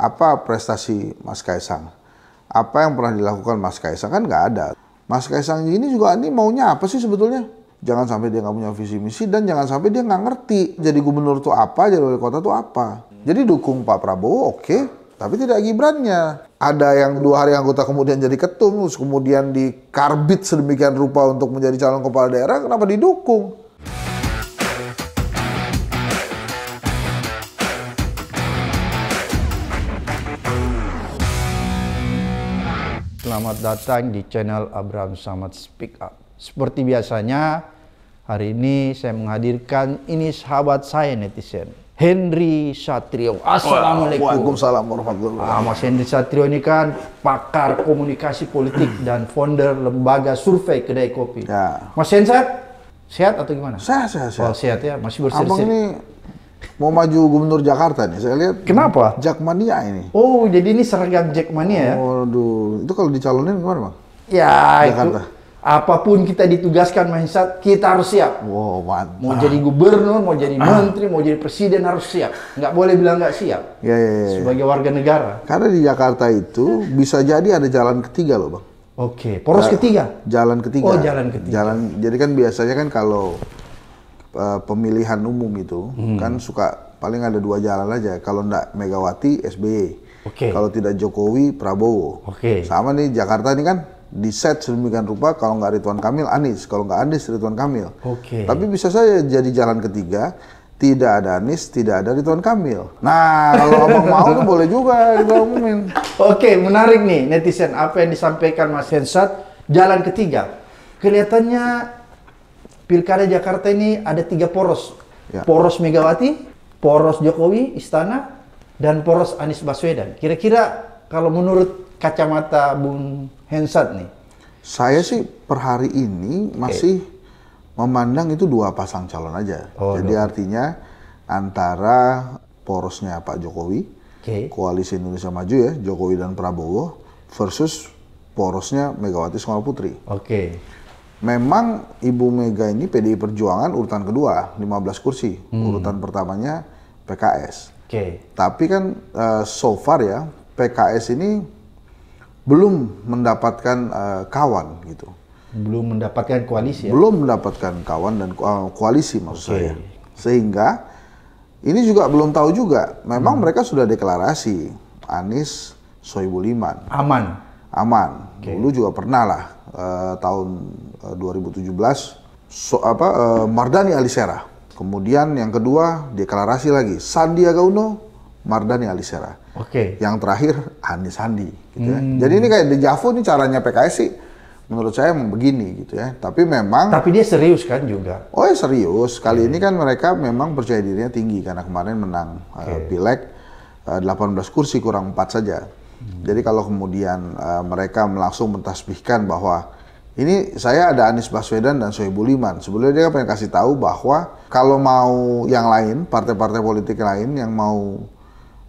Apa prestasi Mas Kaisang? Apa yang pernah dilakukan Mas Kaisang? Kan nggak ada. Mas Kaisang ini juga ini maunya apa sih sebetulnya? Jangan sampai dia nggak punya visi misi dan jangan sampai dia nggak ngerti jadi gubernur tuh apa, jadi wali kota tuh apa. Jadi dukung Pak Prabowo oke, okay, tapi tidak Gibrannya. Ada yang dua hari anggota kemudian jadi ketum, terus kemudian dikarbit sedemikian rupa untuk menjadi calon kepala daerah, kenapa didukung? Selamat datang di channel Abraham Samad Speak Up. Seperti biasanya, hari ini saya menghadirkan ini sahabat saya netizen, Henry Satrio. Assalamualaikum. Waalaikumsalam warahmatullahi wabarakatuh. Ah, Mas Henry Satrio ini kan pakar komunikasi politik dan founder lembaga survei Kedai Kopi. Ya. Mas Henry sehat? Sehat atau gimana? Sehat, sehat, sehat. Oh, sehat ya, masih bersih. Abang ini Mau maju gubernur Jakarta nih, saya lihat. Kenapa? Jackmania ini. Oh, jadi ini seragam Jackmania ya? Waduh, itu kalau dicalonin gimana bang? Ya, Jakarta. itu apapun kita ditugaskan mindset kita harus siap. Wow, mantap. Mau jadi gubernur, mau jadi ah. menteri, mau jadi presiden harus siap. Nggak boleh bilang nggak siap. Ya, ya, ya, ya. Sebagai warga negara. Karena di Jakarta itu bisa jadi ada jalan ketiga loh bang. Oke, okay. poros ketiga. Jalan ketiga. Oh, jalan ketiga. Jalan. Jadi kan biasanya kan kalau uh, pemilihan umum itu hmm. kan suka paling ada dua jalan aja. Kalau enggak Megawati, SBY. E. Okay. Kalau tidak Jokowi, Prabowo. Okay. Sama nih Jakarta ini kan di set sedemikian rupa kalau nggak Ridwan Kamil Anies kalau nggak Anies Ridwan Kamil okay. tapi bisa saja jadi jalan ketiga tidak ada Anies tidak ada Ridwan Kamil nah kalau abang mau tuh boleh juga kita oke menarik nih netizen apa yang disampaikan Mas Hensat jalan ketiga kelihatannya Pilkada Jakarta ini ada tiga poros. Ya. Poros Megawati, poros Jokowi, Istana, dan poros Anies Baswedan. Kira-kira kalau menurut kacamata Bung Hensat nih? Saya sih per hari ini masih memandang itu dua pasang calon aja. Oh, Jadi dong. artinya antara porosnya Pak Jokowi, okay. koalisi Indonesia Maju ya, Jokowi dan Prabowo versus porosnya Megawati Soekarno Putri. Oke. Okay memang Ibu Mega ini PDI Perjuangan urutan kedua, 15 kursi. Hmm. Urutan pertamanya PKS. Oke. Okay. Tapi kan uh, so far ya PKS ini belum mendapatkan uh, kawan gitu. Belum mendapatkan koalisi ya. Belum mendapatkan kawan dan uh, koalisi maksud okay. saya. Sehingga ini juga belum tahu juga. Memang hmm. mereka sudah deklarasi Anies Soebul Aman. Aman. Okay. Dulu juga pernah lah uh, tahun 2017 eh, so, apa eh, Mardani Alisera. Kemudian yang kedua deklarasi lagi Sandiaga Uno, Mardani Alisera. Oke. Okay. Yang terakhir Anies Sandi gitu ya. Hmm. Jadi ini kayak dejavu nih caranya PKS sih menurut saya begini gitu ya. Tapi memang Tapi dia serius kan juga. Oh ya serius. Kali hmm. ini kan mereka memang percaya dirinya tinggi karena kemarin menang eh, okay. uh, Pileg uh, eh, 18 kursi kurang 4 saja. Hmm. Jadi kalau kemudian uh, mereka langsung mentasbihkan bahwa ini saya ada Anies Baswedan dan Soebul Iman. Sebenarnya dia pengen kasih tahu bahwa kalau mau yang lain, partai-partai politik lain yang mau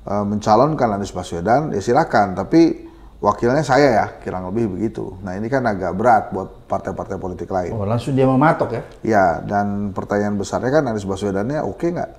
e, mencalonkan Anies Baswedan, ya silakan. Tapi wakilnya saya ya, kurang lebih begitu. Nah ini kan agak berat buat partai-partai politik lain. Oh, langsung dia mematok ya? Ya, dan pertanyaan besarnya kan Anies Baswedannya oke okay nggak?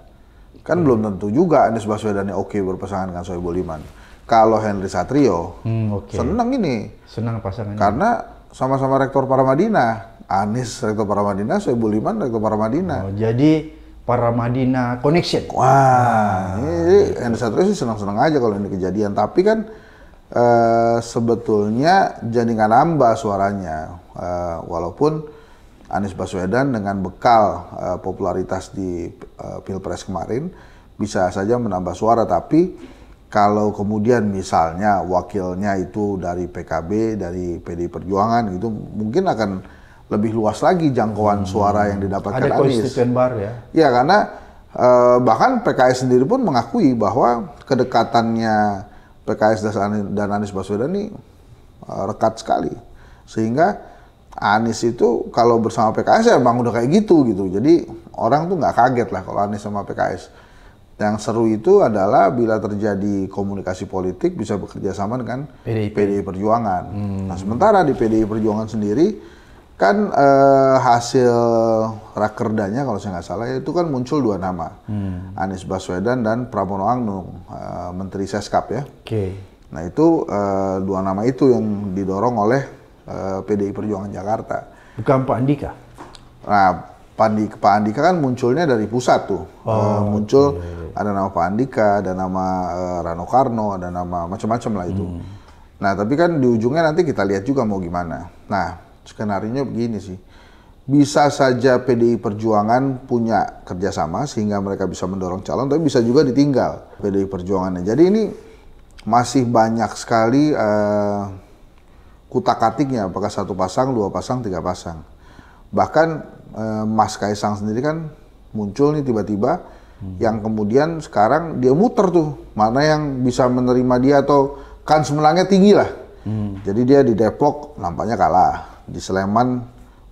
Kan hmm. belum tentu juga Anies Baswedannya oke okay berpasangan dengan Soebul Iman. Kalau Henry Satrio, hmm, okay. senang ini. Senang pasangannya. Karena sama-sama rektor para Madinah. Anies rektor para Madinah, Soebul Iman rektor para Madinah. Oh, jadi para Madinah connection. Wah, nah, ini satu sih senang-senang aja kalau ini kejadian. Tapi kan uh, sebetulnya jadi nggak nambah suaranya, uh, walaupun. Anies Baswedan dengan bekal uh, popularitas di uh, pilpres kemarin bisa saja menambah suara tapi kalau kemudian misalnya wakilnya itu dari PKB, dari PD Perjuangan gitu, mungkin akan lebih luas lagi jangkauan hmm. suara yang didapatkan Ada Anies. Ada bar ya? Ya karena eh, bahkan PKS sendiri pun mengakui bahwa kedekatannya PKS dan Anies Baswedan ini eh, rekat sekali, sehingga Anies itu kalau bersama PKS ya emang udah kayak gitu gitu, jadi orang tuh nggak kaget lah kalau Anies sama PKS yang seru itu adalah bila terjadi komunikasi politik bisa bekerja sama dengan PDI, PDI Perjuangan. Hmm. Nah, sementara di PDI Perjuangan sendiri kan eh, hasil rakerdanya kalau saya nggak salah itu kan muncul dua nama, hmm. Anies Baswedan dan Pramono Anung, eh, Menteri Seskap ya. Oke. Okay. Nah itu eh, dua nama itu yang didorong oleh eh, PDI Perjuangan Jakarta. Bukan Pak Andika? Nah Pak Andika, kan munculnya dari pusat tuh, oh, eh, muncul. Okay ada nama Pak Andika, ada nama uh, Rano Karno, ada nama macam-macam lah itu. Hmm. Nah, tapi kan di ujungnya nanti kita lihat juga mau gimana. Nah, skenario begini sih. Bisa saja PDI Perjuangan punya kerjasama sehingga mereka bisa mendorong calon, tapi bisa juga ditinggal PDI Perjuangannya. Jadi ini masih banyak sekali uh, eh, kutak-katiknya, apakah satu pasang, dua pasang, tiga pasang. Bahkan uh, Mas Kaisang sendiri kan muncul nih tiba-tiba yang kemudian sekarang dia muter tuh mana yang bisa menerima dia atau kans menangnya tinggi lah. Hmm. Jadi dia di Depok nampaknya kalah, di Sleman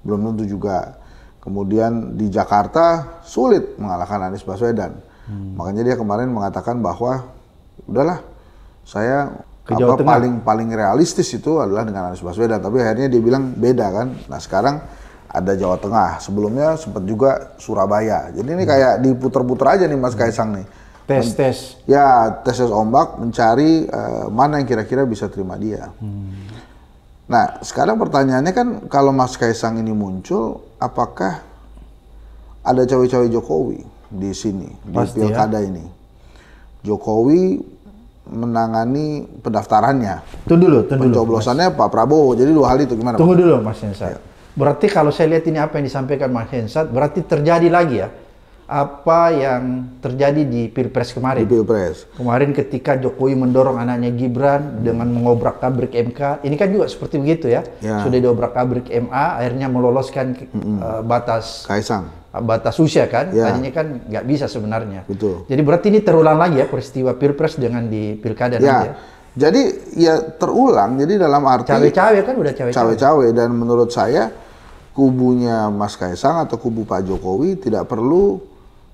belum tentu juga. Kemudian di Jakarta sulit mengalahkan Anies Baswedan. Hmm. Makanya dia kemarin mengatakan bahwa udahlah saya apa, paling paling realistis itu adalah dengan Anies Baswedan tapi akhirnya dia bilang beda kan nah sekarang ada Jawa Tengah sebelumnya sempat juga Surabaya jadi ini kayak diputer-puter aja nih Mas Kaisang nih tes tes ya tes tes ombak mencari uh, mana yang kira-kira bisa terima dia hmm. nah sekarang pertanyaannya kan kalau Mas Kaisang ini muncul apakah ada cawe-cawe Jokowi di sini Pasti di ya. pilkada ya. ini Jokowi menangani pendaftarannya. Tunggu dulu, tunggu dulu. Pencoblosannya Pak Prabowo. Jadi dua hal itu gimana? Tunggu dulu Mas Yansa. Ya Berarti kalau saya lihat ini apa yang disampaikan Mas Hensat, berarti terjadi lagi ya apa yang terjadi di Pilpres kemarin. Di Pilpres. Kemarin ketika Jokowi mendorong anaknya Gibran dengan mengobrak-abrik MK, ini kan juga seperti begitu ya. ya. Sudah diobrak-abrik MA, akhirnya meloloskan -hmm. uh, batas Kaisang. batas usia kan. Ya. Tadinya kan nggak bisa sebenarnya. Betul. Jadi berarti ini terulang lagi ya peristiwa Pilpres dengan di Pilkada ya. nanti ya. Jadi ya terulang. Jadi dalam arti cawe-cawe kan udah cawe-cawe. Cawe-cawe dan menurut saya kubunya Mas Kaisang atau kubu Pak Jokowi tidak perlu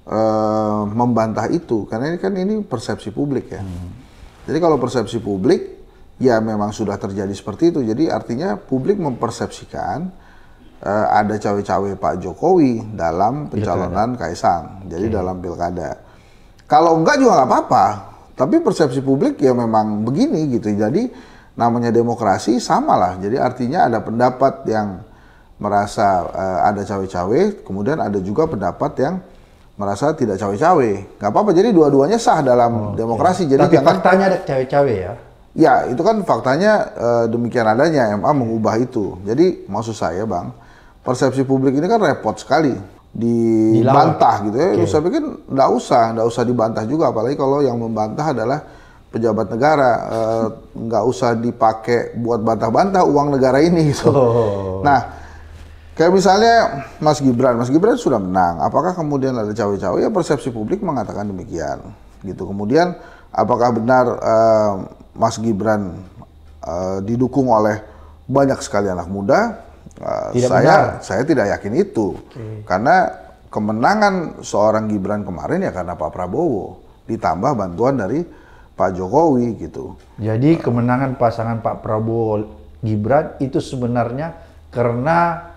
uh, membantah itu karena ini kan ini persepsi publik ya. Hmm. Jadi kalau persepsi publik ya memang sudah terjadi seperti itu. Jadi artinya publik mempersepsikan uh, ada cawe-cawe Pak Jokowi dalam pencalonan Kaisang. Jadi hmm. dalam pilkada. Kalau enggak juga nggak apa-apa tapi persepsi publik ya memang begini gitu. Jadi namanya demokrasi sama lah. Jadi artinya ada pendapat yang merasa uh, ada cawe-cawe, kemudian ada juga pendapat yang merasa tidak cawe-cawe. Gak apa-apa. Jadi dua-duanya sah dalam oh, demokrasi. Jadi Tapi jangan, faktanya ada cawe-cawe ya. Ya itu kan faktanya uh, demikian adanya. MA mengubah itu. Jadi maksud saya bang, persepsi publik ini kan repot sekali dibantah gitu ya. Okay. Saya pikir nggak usah, nggak usah dibantah juga. Apalagi kalau yang membantah adalah pejabat negara, eh, nggak e, usah dipakai buat bantah-bantah uang negara ini gitu. Oh. Nah, kayak misalnya Mas Gibran, Mas Gibran sudah menang. Apakah kemudian ada cawe-cawe? Ya persepsi publik mengatakan demikian gitu. Kemudian apakah benar e, Mas Gibran e, didukung oleh banyak sekali anak muda? tidak saya benar. saya tidak yakin itu hmm. karena kemenangan seorang Gibran kemarin ya karena Pak Prabowo ditambah bantuan dari Pak Jokowi gitu. Jadi kemenangan pasangan Pak Prabowo Gibran itu sebenarnya karena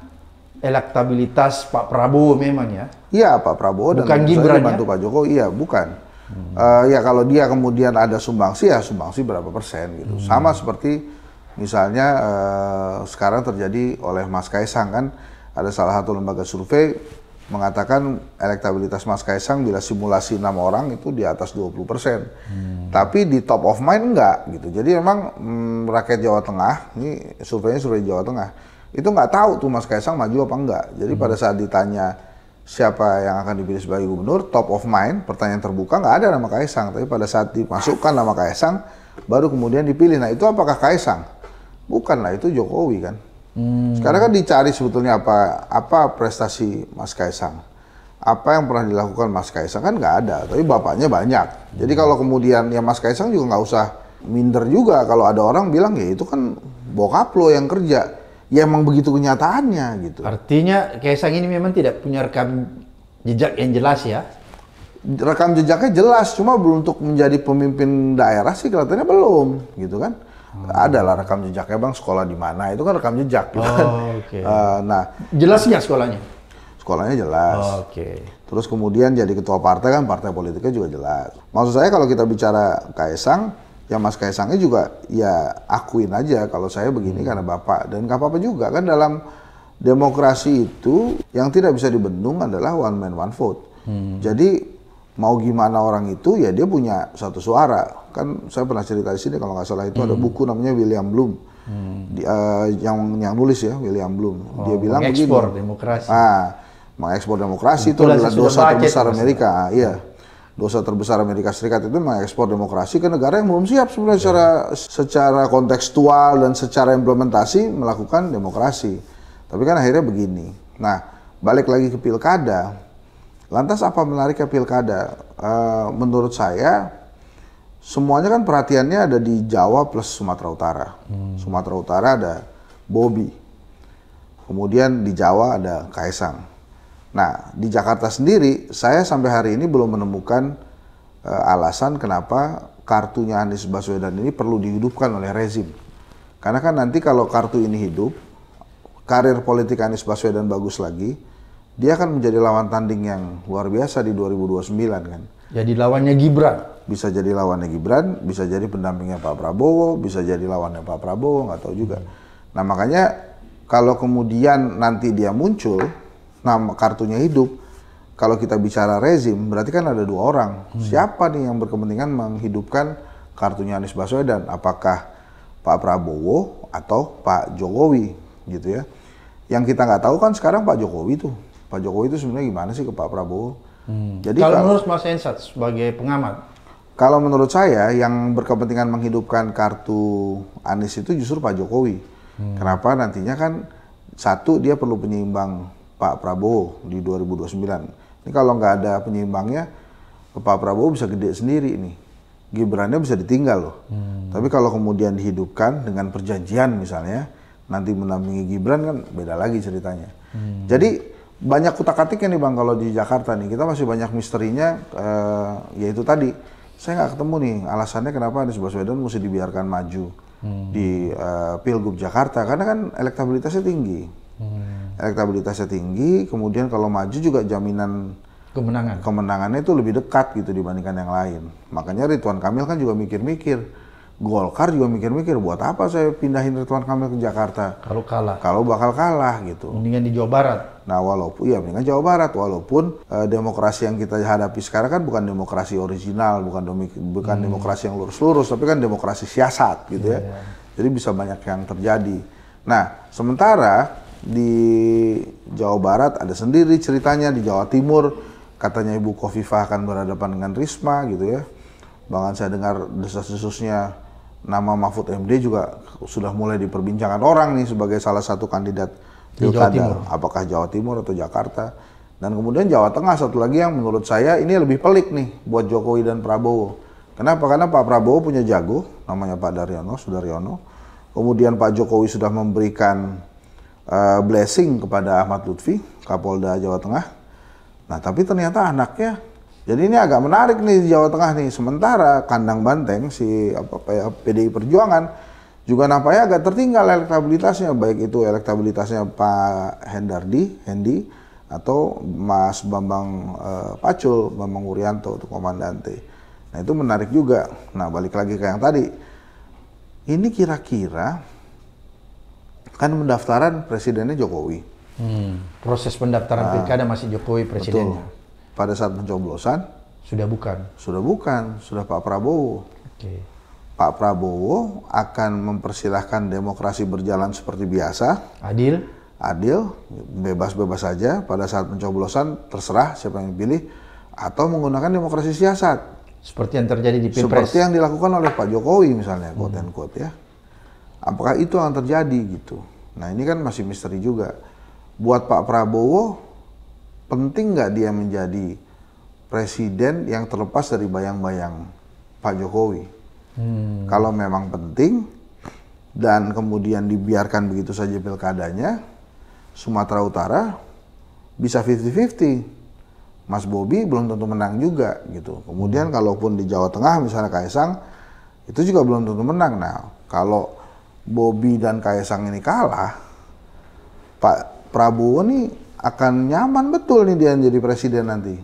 elektabilitas Pak Prabowo memang ya. Iya Pak Prabowo bukan dan Gibran bantu ya? Pak Jokowi iya bukan. Hmm. Uh, ya kalau dia kemudian ada sumbangsi ya sumbangsi berapa persen gitu. Hmm. Sama seperti Misalnya eh, sekarang terjadi oleh Mas Kaisang kan ada salah satu lembaga survei mengatakan elektabilitas Mas Kaisang bila simulasi enam orang itu di atas 20 persen. Hmm. Tapi di top of mind enggak gitu. Jadi memang hmm, rakyat Jawa Tengah, ini surveinya survei Jawa Tengah, itu nggak tahu tuh Mas Kaisang maju apa enggak. Jadi hmm. pada saat ditanya siapa yang akan dipilih sebagai gubernur, top of mind, pertanyaan terbuka nggak ada nama Kaisang. Tapi pada saat dimasukkan nama Kaisang, baru kemudian dipilih. Nah itu apakah Kaisang? Bukanlah itu Jokowi kan. Hmm. Sekarang kan dicari sebetulnya apa apa prestasi Mas Kaisang. Apa yang pernah dilakukan Mas Kaisang kan nggak ada, tapi bapaknya banyak. Jadi kalau kemudian ya Mas Kaisang juga nggak usah minder juga kalau ada orang bilang ya itu kan bokap lo yang kerja. Ya emang begitu kenyataannya gitu. Artinya Kaisang ini memang tidak punya rekam jejak yang jelas ya. Rekam jejaknya jelas, cuma belum untuk menjadi pemimpin daerah sih kelihatannya belum gitu kan. Hmm. Ada lah rekam jejaknya bang, sekolah di mana itu kan rekam jejak gitu oh, kan. Okay. Uh, eh, nah, jelas nggak sekolahnya? Sekolahnya jelas. Oh, Oke. Okay. Terus kemudian jadi ketua partai kan partai politiknya juga jelas. Maksud saya kalau kita bicara Kaisang, ya Mas Kaisangnya juga ya akuin aja kalau saya begini hmm. karena bapak dan nggak apa-apa juga kan dalam demokrasi itu yang tidak bisa dibendung adalah one man one vote. Hmm. Jadi mau gimana orang itu ya dia punya satu suara kan saya pernah cerita di sini kalau nggak salah itu hmm. ada buku namanya William Bloom hmm. di, uh, yang yang nulis ya William Bloom oh, dia bilang mengekspor begini, demokrasi ah mengekspor demokrasi itu adalah dosa terbesar Amerika ah, iya dosa terbesar Amerika Serikat itu mengekspor demokrasi ke negara yang belum siap sebenarnya ya. secara secara kontekstual dan secara implementasi melakukan demokrasi tapi kan akhirnya begini nah balik lagi ke pilkada Lantas apa menariknya pilkada? Uh, menurut saya semuanya kan perhatiannya ada di Jawa plus Sumatera Utara. Hmm. Sumatera Utara ada Bobi. Kemudian di Jawa ada Kaisang. Nah, di Jakarta sendiri saya sampai hari ini belum menemukan uh, alasan kenapa kartunya Anies Baswedan ini perlu dihidupkan oleh rezim. Karena kan nanti kalau kartu ini hidup, karir politik Anies Baswedan bagus lagi, dia akan menjadi lawan tanding yang luar biasa di 2029 kan. Jadi lawannya Gibran. Bisa jadi lawannya Gibran, bisa jadi pendampingnya Pak Prabowo, bisa jadi lawannya Pak Prabowo, nggak tahu juga. Nah makanya kalau kemudian nanti dia muncul, nama kartunya hidup, kalau kita bicara rezim, berarti kan ada dua orang. Hmm. Siapa nih yang berkepentingan menghidupkan kartunya Anies Baswedan? Apakah Pak Prabowo atau Pak Jokowi gitu ya? Yang kita nggak tahu kan sekarang Pak Jokowi tuh Pak Jokowi itu sebenarnya gimana sih ke Pak Prabowo? Hmm. Jadi kalau, kalau menurut Mas Ensat sebagai pengamat, kalau menurut saya yang berkepentingan menghidupkan kartu Anies itu justru Pak Jokowi. Hmm. Kenapa nantinya kan satu dia perlu penyeimbang Pak Prabowo di 2029. Ini kalau nggak ada penyeimbangnya, Pak Prabowo bisa gede sendiri ini. Gibrannya bisa ditinggal loh. Hmm. Tapi kalau kemudian dihidupkan dengan perjanjian misalnya, nanti menampingi Gibran kan beda lagi ceritanya. Hmm. Jadi banyak kutak-katiknya nih bang kalau di Jakarta nih kita masih banyak misterinya eh, yaitu tadi saya nggak ketemu nih alasannya kenapa Anies Baswedan mesti dibiarkan maju hmm. di eh, pilgub Jakarta karena kan elektabilitasnya tinggi hmm. elektabilitasnya tinggi kemudian kalau maju juga jaminan kemenangan kemenangannya itu lebih dekat gitu dibandingkan yang lain makanya Ridwan Kamil kan juga mikir-mikir Golkar juga mikir-mikir buat apa saya pindahin Ridwan Kamil ke Jakarta kalau kalah kalau bakal kalah gitu mendingan di Jawa Barat nah walaupun ya mendingan Jawa Barat walaupun eh, demokrasi yang kita hadapi sekarang kan bukan demokrasi original bukan demi, bukan hmm. demokrasi yang lurus-lurus tapi kan demokrasi siasat gitu yeah, ya yeah. Iya. jadi bisa banyak yang terjadi nah sementara di Jawa Barat ada sendiri ceritanya di Jawa Timur katanya Ibu Kofifa akan berhadapan dengan Risma gitu ya bahkan saya dengar desas-desusnya nama Mahfud MD juga sudah mulai diperbincangkan orang nih sebagai salah satu kandidat pilkada, apakah Jawa Timur atau Jakarta. Dan kemudian Jawa Tengah satu lagi yang menurut saya ini lebih pelik nih buat Jokowi dan Prabowo. Kenapa? Karena Pak Prabowo punya jago, namanya Pak Daryono, Sudaryono. Kemudian Pak Jokowi sudah memberikan uh, blessing kepada Ahmad Lutfi, Kapolda Jawa Tengah. Nah, tapi ternyata anaknya jadi ini agak menarik nih di Jawa Tengah nih. Sementara kandang banteng si apa, PDI Perjuangan juga nampaknya agak tertinggal elektabilitasnya baik itu elektabilitasnya Pak Hendardi, Hendi atau Mas Bambang eh, Pacul, Bambang Urianto, untuk komandante. Nah itu menarik juga. Nah balik lagi ke yang tadi. Ini kira-kira kan pendaftaran presidennya Jokowi. Hmm, proses pendaftaran nah, pilkada masih Jokowi presidennya. Betul pada saat pencoblosan sudah bukan. Sudah bukan, sudah Pak Prabowo. Okay. Pak Prabowo akan mempersilahkan demokrasi berjalan seperti biasa. Adil. Adil, bebas-bebas saja. Pada saat pencoblosan terserah siapa yang pilih atau menggunakan demokrasi siasat. Seperti yang terjadi di Pilpres. Seperti yang dilakukan oleh Pak Jokowi misalnya, hmm. quote hmm. and quote ya. Apakah itu yang terjadi gitu? Nah ini kan masih misteri juga. Buat Pak Prabowo, penting nggak dia menjadi presiden yang terlepas dari bayang-bayang Pak Jokowi. Hmm. Kalau memang penting dan kemudian dibiarkan begitu saja pilkadanya, Sumatera Utara bisa 50-50. Mas Bobi belum tentu menang juga gitu. Kemudian hmm. kalaupun di Jawa Tengah misalnya Kaisang itu juga belum tentu menang. Nah, kalau Bobi dan Kaisang ini kalah, Pak Prabowo nih akan nyaman betul nih dia jadi presiden nanti.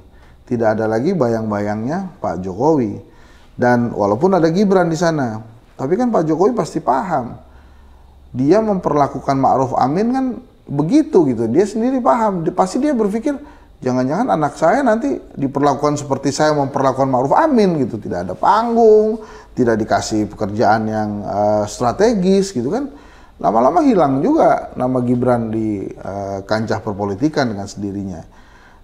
Tidak ada lagi bayang-bayangnya Pak Jokowi. Dan walaupun ada Gibran di sana, tapi kan Pak Jokowi pasti paham. Dia memperlakukan Ma'ruf Amin kan begitu gitu. Dia sendiri paham. Pasti dia berpikir jangan-jangan anak saya nanti diperlakukan seperti saya memperlakukan Ma'ruf Amin gitu. Tidak ada panggung, tidak dikasih pekerjaan yang uh, strategis gitu kan lama-lama hilang juga nama Gibran di uh, kancah perpolitikan dengan sendirinya.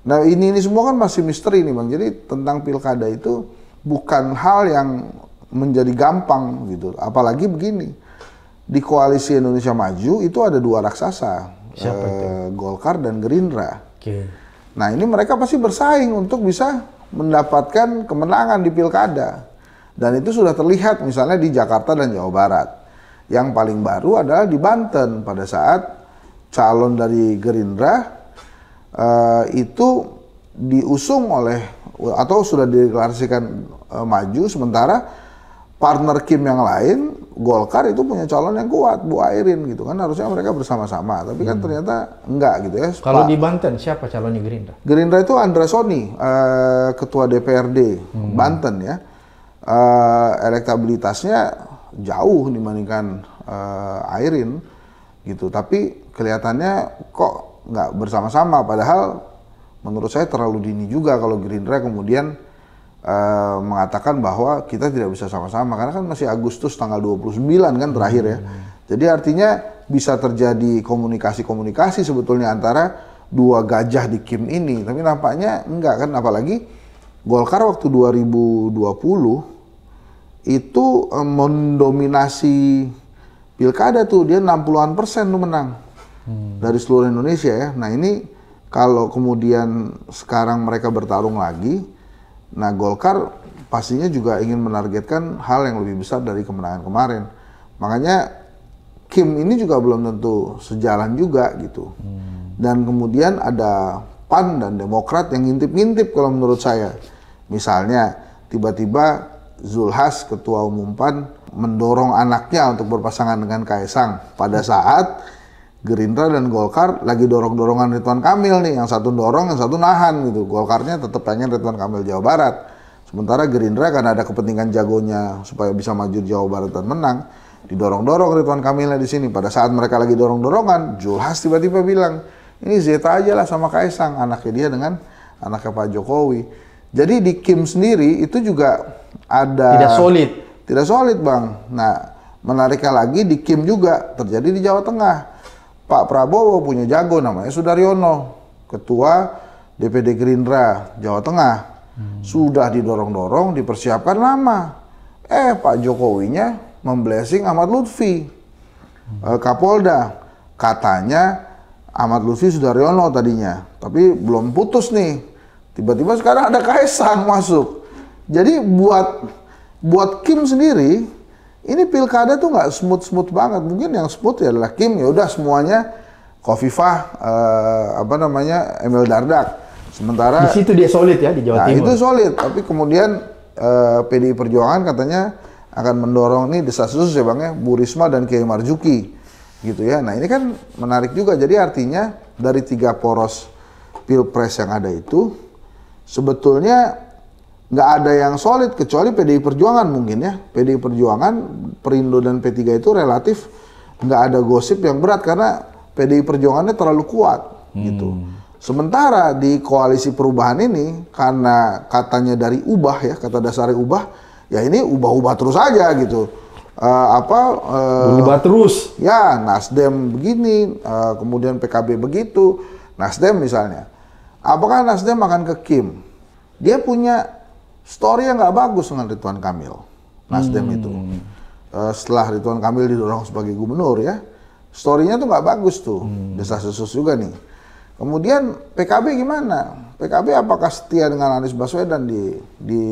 Nah ini ini semua kan masih misteri nih bang. Jadi tentang pilkada itu bukan hal yang menjadi gampang gitu. Apalagi begini di koalisi Indonesia Maju itu ada dua raksasa, Siapa Eh, Golkar dan Gerindra. Okay. Nah ini mereka pasti bersaing untuk bisa mendapatkan kemenangan di pilkada. Dan itu sudah terlihat misalnya di Jakarta dan Jawa Barat yang paling baru adalah di Banten pada saat calon dari Gerindra uh, itu diusung oleh atau sudah dideklarasikan uh, maju sementara partner Kim yang lain Golkar itu punya calon yang kuat Bu Airin gitu kan harusnya mereka bersama-sama tapi kan hmm. ternyata enggak gitu ya kalau di Banten siapa calonnya Gerindra Gerindra itu Andra Soni uh, ketua DPRD hmm. Banten ya uh, elektabilitasnya jauh dibandingkan uh, Airin gitu tapi kelihatannya kok nggak bersama-sama padahal menurut saya terlalu dini juga kalau Gerindra kemudian uh, mengatakan bahwa kita tidak bisa sama-sama karena kan masih Agustus tanggal 29 kan terakhir ya hmm. jadi artinya bisa terjadi komunikasi-komunikasi sebetulnya antara dua gajah di Kim ini tapi nampaknya enggak kan apalagi Golkar waktu 2020 itu um, mendominasi pilkada tuh dia 60-an persen tuh menang hmm. dari seluruh Indonesia ya. Nah ini kalau kemudian sekarang mereka bertarung lagi, nah Golkar pastinya juga ingin menargetkan hal yang lebih besar dari kemenangan kemarin. Makanya Kim ini juga belum tentu sejalan juga gitu. Hmm. Dan kemudian ada PAN dan Demokrat yang ngintip-ngintip kalau menurut saya. Misalnya tiba-tiba Zulhas ketua umum PAN mendorong anaknya untuk berpasangan dengan Kaisang pada saat Gerindra dan Golkar lagi dorong-dorongan Ridwan Kamil nih yang satu dorong yang satu nahan gitu Golkarnya tetap hanya Ridwan Kamil Jawa Barat sementara Gerindra karena ada kepentingan jagonya supaya bisa maju Jawa Barat dan menang didorong-dorong Ridwan Kamilnya di sini pada saat mereka lagi dorong-dorongan Zulhas tiba-tiba bilang ini Zeta aja lah sama Kaisang anaknya dia dengan anaknya Pak Jokowi jadi di Kim sendiri itu juga ada tidak solid. Tidak solid, Bang. Nah, menariknya lagi di Kim juga terjadi di Jawa Tengah. Pak Prabowo punya jago namanya Sudaryono, ketua DPD Gerindra Jawa Tengah. Hmm. Sudah didorong-dorong, dipersiapkan lama. Eh, Pak Jokowinya memblessing Ahmad Lutfi, hmm. Eh, Kapolda. Katanya Ahmad Lutfi Sudaryono tadinya, tapi belum putus nih. Tiba-tiba sekarang ada Kaisang masuk jadi buat buat Kim sendiri ini pilkada tuh nggak smooth smooth banget. Mungkin yang smooth ya adalah Kim ya udah semuanya Kofifah eh, apa namanya Emil Dardak. Sementara di situ dia solid ya di Jawa nah, Timur. itu solid, tapi kemudian eh, PDI Perjuangan katanya akan mendorong nih desas-desus ya Bang ya Bu Risma dan Kiai Marjuki gitu ya. Nah, ini kan menarik juga. Jadi artinya dari tiga poros Pilpres yang ada itu sebetulnya nggak ada yang solid kecuali PDI Perjuangan mungkin ya. PDI Perjuangan, Perindo dan P3 itu relatif nggak ada gosip yang berat karena PDI Perjuangannya terlalu kuat gitu. hmm. gitu. Sementara di koalisi perubahan ini karena katanya dari ubah ya kata dasarnya ubah ya ini ubah-ubah terus aja gitu. Uh, apa uh, terus ya Nasdem begini uh, kemudian PKB begitu Nasdem misalnya apakah Nasdem akan ke Kim dia punya story yang nggak bagus dengan Ridwan Kamil Nasdem hmm. itu uh, eh, setelah Ridwan Kamil didorong sebagai gubernur ya storynya tuh nggak bagus tuh hmm. desa sesus juga nih kemudian PKB gimana PKB apakah setia dengan Anies Baswedan di di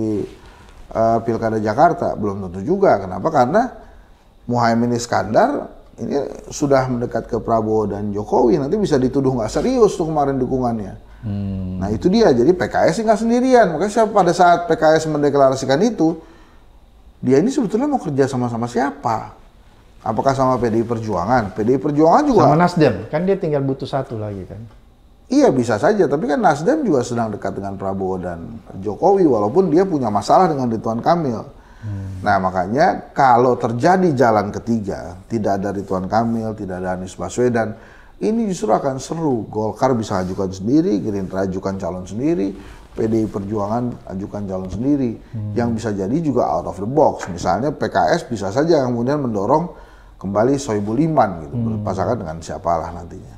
uh, pilkada Jakarta belum tentu juga kenapa karena Muhaymin Iskandar ini sudah mendekat ke Prabowo dan Jokowi nanti bisa dituduh nggak serius tuh kemarin dukungannya Hmm. Nah itu dia, jadi PKS nggak sendirian. Makanya siapa pada saat PKS mendeklarasikan itu, dia ini sebetulnya mau kerja sama-sama siapa? Apakah sama PDI Perjuangan? PDI Perjuangan juga... Sama Nasdem, kan dia tinggal butuh satu lagi kan? Iya bisa saja, tapi kan Nasdem juga sedang dekat dengan Prabowo dan Jokowi, walaupun dia punya masalah dengan Ridwan Kamil. Hmm. Nah makanya kalau terjadi jalan ketiga, tidak ada Ridwan Kamil, tidak ada Anies Baswedan, ini justru akan seru. Golkar bisa ajukan sendiri, Gerindra ajukan calon sendiri, PDI Perjuangan ajukan calon sendiri. Hmm. Yang bisa jadi juga out of the box. Misalnya PKS bisa saja kemudian mendorong kembali Soebul Iman gitu, hmm. berpasangan dengan siapalah nantinya.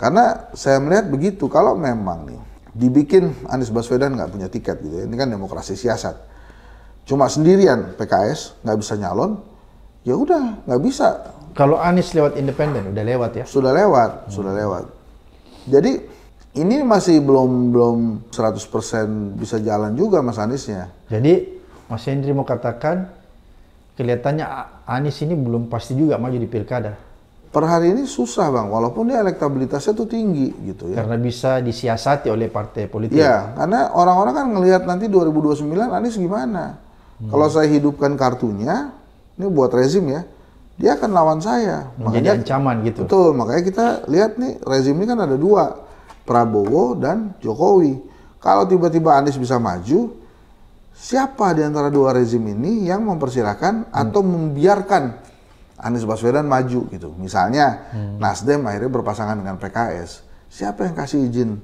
Karena saya melihat begitu, kalau memang nih dibikin Anies Baswedan nggak punya tiket gitu ya, ini kan demokrasi siasat. Cuma sendirian PKS nggak bisa nyalon, ya udah nggak bisa kalau Anies lewat independen udah lewat ya? Sudah lewat, hmm. sudah lewat. Jadi ini masih belum belum 100% bisa jalan juga Mas Aniesnya. Jadi Mas Hendri mau katakan kelihatannya Anies ini belum pasti juga maju di pilkada. Per hari ini susah bang, walaupun dia elektabilitasnya tuh tinggi gitu ya. Karena bisa disiasati oleh partai politik. Iya, karena orang-orang kan ngelihat nanti 2029 Anies gimana. Hmm. Kalau saya hidupkan kartunya, ini buat rezim ya, dia akan lawan saya. Menjadi makanya, ancaman gitu. Betul, makanya kita lihat nih rezim ini kan ada dua, Prabowo dan Jokowi. Kalau tiba-tiba Anies bisa maju, siapa di antara dua rezim ini yang mempersilahkan hmm. atau membiarkan Anies Baswedan maju gitu. Misalnya hmm. Nasdem akhirnya berpasangan dengan PKS. Siapa yang kasih izin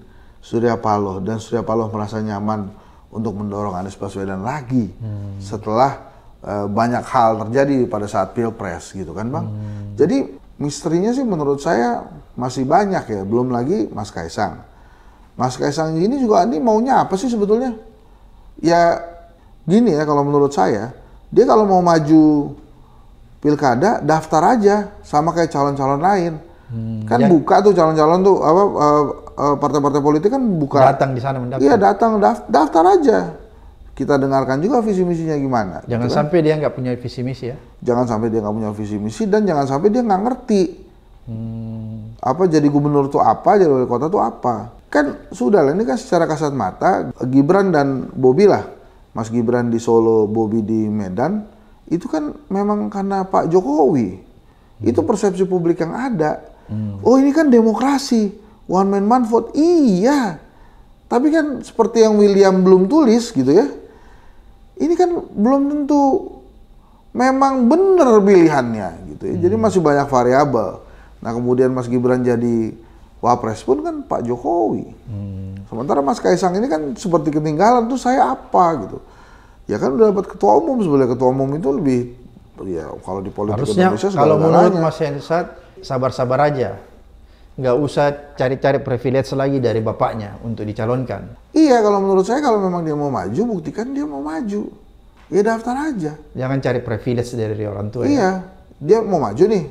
Surya Paloh dan Surya Paloh merasa nyaman untuk mendorong Anies Baswedan lagi hmm. setelah Eh, banyak hal terjadi pada saat pilpres gitu kan bang. Hmm. Jadi misterinya sih menurut saya masih banyak ya, belum lagi Mas Kaisang. Mas Kaisang ini juga ini maunya apa sih sebetulnya? Ya gini ya kalau menurut saya, dia kalau mau maju pilkada daftar aja sama kayak calon-calon lain. Hmm, kan ya. buka tuh calon-calon tuh apa eh, eh, partai-partai politik kan buka datang di sana mendaftar. Iya, datang daftar aja kita dengarkan juga visi misinya gimana. Jangan gitu kan? sampai dia nggak punya visi misi ya. Jangan sampai dia nggak punya visi misi dan jangan sampai dia nggak ngerti hmm. apa jadi gubernur tuh apa, jadi wali kota tuh apa. Kan sudah lah ini kan secara kasat mata Gibran dan Bobi lah, Mas Gibran di Solo, Bobi di Medan itu kan memang karena Pak Jokowi hmm. itu persepsi publik yang ada. Hmm. Oh ini kan demokrasi, one man one vote iya. Tapi kan seperti yang William belum tulis gitu ya ini kan belum tentu memang benar pilihannya gitu ya. Hmm. Jadi masih banyak variabel. Nah, kemudian Mas Gibran jadi wapres pun kan Pak Jokowi. Hmm. Sementara Mas Kaisang ini kan seperti ketinggalan tuh saya apa gitu. Ya kan udah dapat ketua umum sebenarnya ketua umum itu lebih ya kalau di politik Harusnya, Indonesia kalau menurut Mas Hensat sabar-sabar aja nggak usah cari-cari privilege lagi dari bapaknya untuk dicalonkan. Iya, kalau menurut saya kalau memang dia mau maju, buktikan dia mau maju. Ya daftar aja. Jangan cari privilege dari orang tua. Ya. Iya, ya. dia mau maju nih,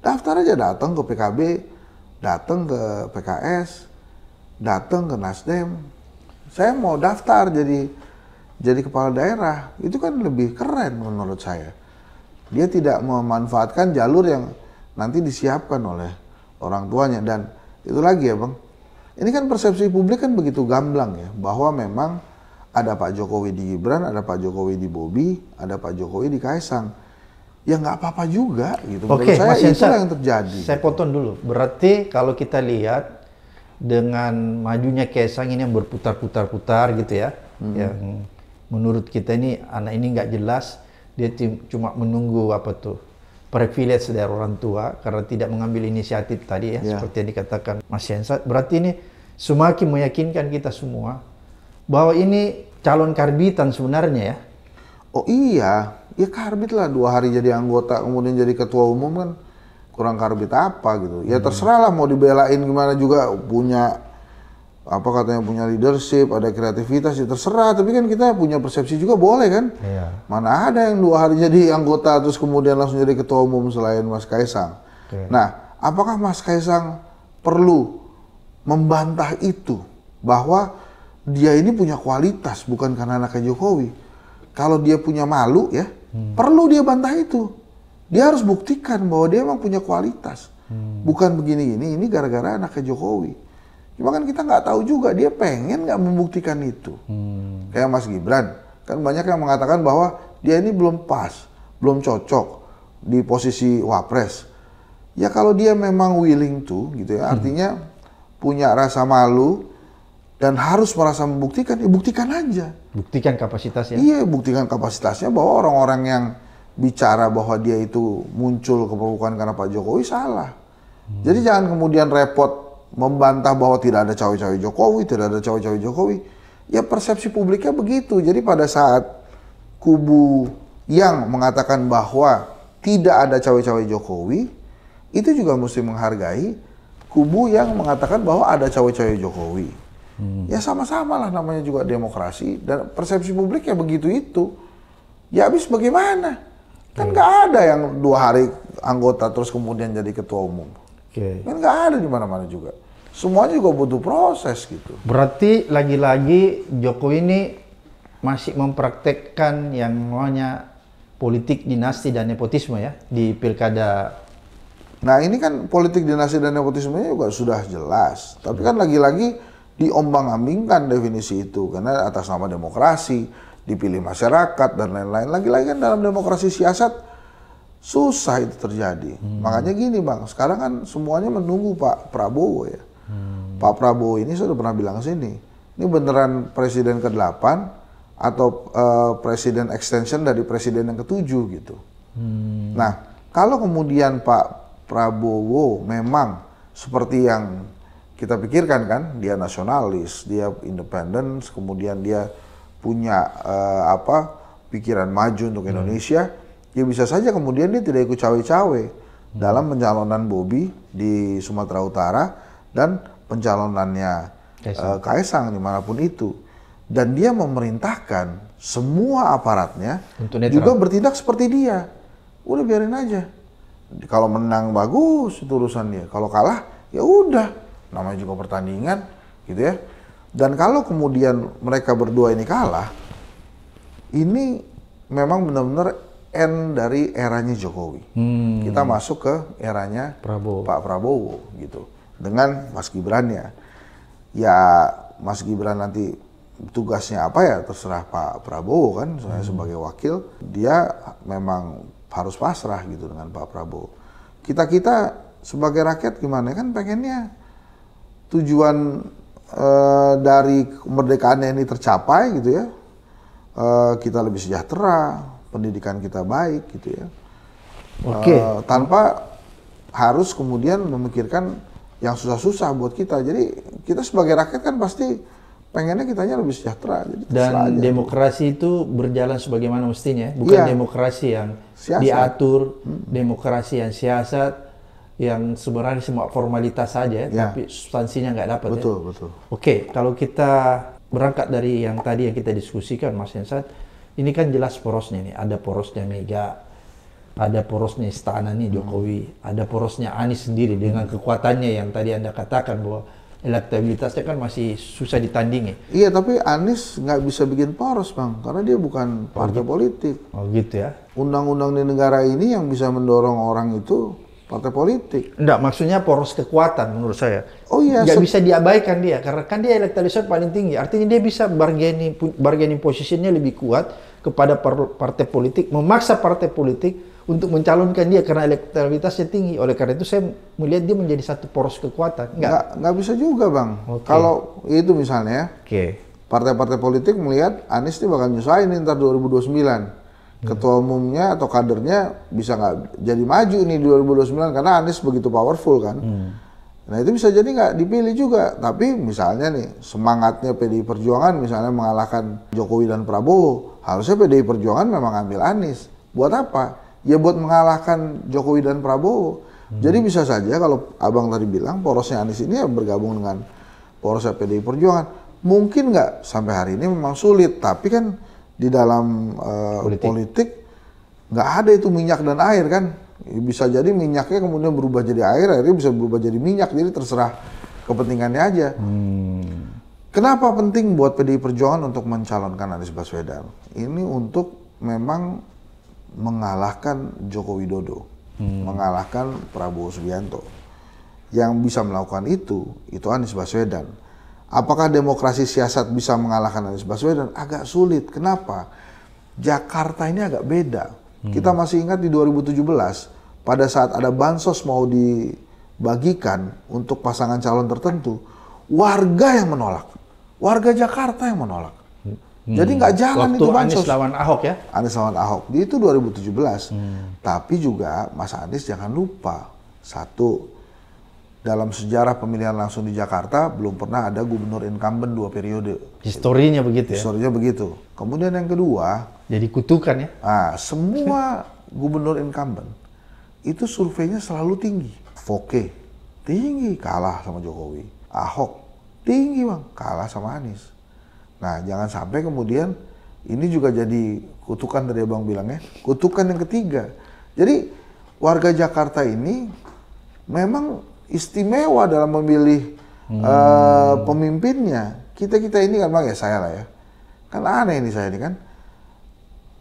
daftar aja datang ke PKB, datang ke PKS, datang ke Nasdem. Saya mau daftar jadi jadi kepala daerah. Itu kan lebih keren menurut saya. Dia tidak memanfaatkan jalur yang nanti disiapkan oleh orang tuanya dan itu lagi ya bang ini kan persepsi publik kan begitu gamblang ya bahwa memang ada Pak Jokowi di Gibran ada Pak Jokowi di Bobi ada Pak Jokowi di Kaisang ya nggak apa-apa juga gitu Oke, saya Mas yang terjadi gitu. saya potong dulu berarti kalau kita lihat dengan majunya Kaisang ini yang berputar-putar-putar gitu ya hmm. yang menurut kita ini anak ini nggak jelas dia cuma menunggu apa tuh privilege dari orang tua karena tidak mengambil inisiatif tadi ya, ya. seperti yang dikatakan Mas Yensat. Berarti ini semakin meyakinkan kita semua bahwa ini calon karbitan sebenarnya ya. Oh iya, ya karbit lah dua hari jadi anggota kemudian jadi ketua umum kan kurang karbit apa gitu. Ya hmm. terserah lah mau dibelain gimana juga punya apa katanya punya leadership, ada kreativitas, ya terserah. Tapi kan kita punya persepsi juga boleh kan? Iya. Mana ada yang dua hari jadi anggota terus kemudian langsung jadi ketua umum selain Mas Kaisang. Oke. Nah, apakah Mas Kaisang perlu membantah itu bahwa dia ini punya kualitas bukan karena anaknya Jokowi. Kalau dia punya malu ya, hmm. perlu dia bantah itu. Dia harus buktikan bahwa dia memang punya kualitas. Hmm. Bukan begini ini, ini gara-gara anaknya Jokowi Cuma kan kita nggak tahu juga dia pengen nggak membuktikan itu. Hmm. Kayak Mas Gibran, kan banyak yang mengatakan bahwa dia ini belum pas, belum cocok di posisi wapres. Ya kalau dia memang willing to, gitu ya, hmm. artinya punya rasa malu dan harus merasa membuktikan, ya buktikan aja. Buktikan kapasitasnya. Iya, buktikan kapasitasnya bahwa orang-orang yang bicara bahwa dia itu muncul ke permukaan karena Pak Jokowi salah. Hmm. Jadi jangan kemudian repot membantah bahwa tidak ada cawe-cawe Jokowi, tidak ada cawe-cawe Jokowi. Ya persepsi publiknya begitu. Jadi pada saat kubu yang mengatakan bahwa tidak ada cawe-cawe Jokowi, itu juga mesti menghargai kubu yang mengatakan bahwa ada cawe-cawe Jokowi. Hmm. Ya sama-sama lah namanya juga demokrasi dan persepsi publik ya begitu itu. Ya habis bagaimana? Kan nggak ada yang dua hari anggota terus kemudian jadi ketua umum. Okay. Kan nggak ada di mana-mana juga. Semuanya juga butuh proses gitu. Berarti lagi-lagi Jokowi ini masih mempraktekkan yang namanya politik dinasti dan nepotisme ya di pilkada. Nah ini kan politik dinasti dan nepotisme juga sudah jelas. Tapi kan lagi-lagi diombang-ambingkan definisi itu karena atas nama demokrasi dipilih masyarakat dan lain-lain. Lagi-lagi kan dalam demokrasi siasat susah itu terjadi. Hmm. Makanya gini bang, sekarang kan semuanya menunggu Pak Prabowo ya. Hmm. Pak Prabowo ini sudah pernah bilang sini, ini beneran presiden ke-8 atau uh, presiden extension dari presiden yang ke-7 gitu. Hmm. Nah, kalau kemudian Pak Prabowo memang seperti yang kita pikirkan kan, dia nasionalis, dia independen, kemudian dia punya uh, apa pikiran maju untuk hmm. Indonesia, hmm. ya bisa saja kemudian dia tidak ikut cawe-cawe hmm. dalam pencalonan Bobi di Sumatera Utara dan pencalonannya Kaisang. Eh, Kaisang dimanapun itu. Dan dia memerintahkan semua aparatnya Untuk juga bertindak seperti dia. Udah biarin aja. Kalau menang bagus itu urusan dia. Kalau kalah ya udah. Namanya juga pertandingan gitu ya. Dan kalau kemudian mereka berdua ini kalah, ini memang benar-benar end dari eranya Jokowi. Hmm. Kita masuk ke eranya Prabowo. Pak Prabowo gitu dengan Mas Gibran Ya ya Mas Gibran nanti tugasnya apa ya terserah Pak Prabowo kan hmm. sebagai wakil dia memang harus pasrah gitu dengan Pak Prabowo. Kita kita sebagai rakyat gimana kan pengennya tujuan e, dari kemerdekaannya ini tercapai gitu ya. E, kita lebih sejahtera, pendidikan kita baik gitu ya. Oke. Okay. Eh, tanpa harus kemudian memikirkan yang susah-susah buat kita. Jadi kita sebagai rakyat kan pasti pengennya kitanya lebih sejahtera. Jadi Dan aja. demokrasi itu berjalan sebagaimana mestinya, bukan ya. demokrasi yang siasat. diatur, hmm. demokrasi yang siasat, yang sebenarnya semua formalitas saja, ya. tapi substansinya nggak dapat. Ya. Betul, ya. betul. Oke, kalau kita berangkat dari yang tadi yang kita diskusikan, Mas Hensat, ini kan jelas porosnya nih, ada porosnya mega, ada porosnya istana nih Jokowi, ada porosnya Anies sendiri dengan kekuatannya yang tadi Anda katakan bahwa elektabilitasnya kan masih susah ditandingi. Iya, tapi Anies nggak bisa bikin poros, Bang, karena dia bukan oh, partai oh, politik. Oh gitu ya. Undang-undang di negara ini yang bisa mendorong orang itu partai politik. Enggak, maksudnya poros kekuatan menurut saya. Oh iya. Nggak bisa diabaikan dia, karena kan dia elektabilitas paling tinggi. Artinya dia bisa bargaining, bargaining posisinya lebih kuat kepada partai politik, memaksa partai politik untuk mencalonkan dia karena elektabilitasnya tinggi. Oleh karena itu saya melihat dia menjadi satu poros kekuatan. Enggak, nggak bisa juga bang. Okay. Kalau itu misalnya, ya, okay. partai-partai politik melihat Anies ini bakal nyusahin ntar 2029. Hmm. Ketua umumnya atau kadernya bisa nggak jadi maju nih 2029 karena Anies begitu powerful kan. Hmm. Nah itu bisa jadi nggak dipilih juga. Tapi misalnya nih semangatnya PDI Perjuangan misalnya mengalahkan Jokowi dan Prabowo, harusnya PDI Perjuangan memang ambil Anies. Buat apa? ya buat mengalahkan Jokowi dan Prabowo. Hmm. Jadi bisa saja kalau abang tadi bilang porosnya Anies ini ya bergabung dengan porosnya PDI Perjuangan. Mungkin nggak sampai hari ini memang sulit, tapi kan di dalam uh, politik nggak ada itu minyak dan air kan. Ya bisa jadi minyaknya kemudian berubah jadi air, akhirnya bisa berubah jadi minyak, jadi terserah kepentingannya aja. Hmm. Kenapa penting buat PDI Perjuangan untuk mencalonkan Anies Baswedan? Ini untuk memang mengalahkan Joko Widodo, hmm. mengalahkan Prabowo Subianto. Yang bisa melakukan itu, itu Anies Baswedan. Apakah demokrasi siasat bisa mengalahkan Anies Baswedan? Agak sulit. Kenapa? Jakarta ini agak beda. Hmm. Kita masih ingat di 2017, pada saat ada bansos mau dibagikan untuk pasangan calon tertentu, warga yang menolak. Warga Jakarta yang menolak. Hmm. Jadi nggak jangan Waktu itu bansos. Anies lawan Ahok ya? Anies lawan Ahok. Itu 2017. Hmm. Tapi juga Mas Anies jangan lupa. Satu, dalam sejarah pemilihan langsung di Jakarta belum pernah ada gubernur incumbent dua periode. Historinya begitu ya? Historinya begitu. Kemudian yang kedua. Jadi kutukan ya? Ah semua gubernur incumbent itu surveinya selalu tinggi. Foke tinggi kalah sama Jokowi. Ahok tinggi bang kalah sama Anies. Nah, jangan sampai kemudian ini juga jadi kutukan dari abang bilang ya, kutukan yang ketiga. Jadi warga Jakarta ini memang istimewa dalam memilih hmm. uh, pemimpinnya. Kita kita ini kan bang ya saya lah ya, kan aneh ini saya ini kan.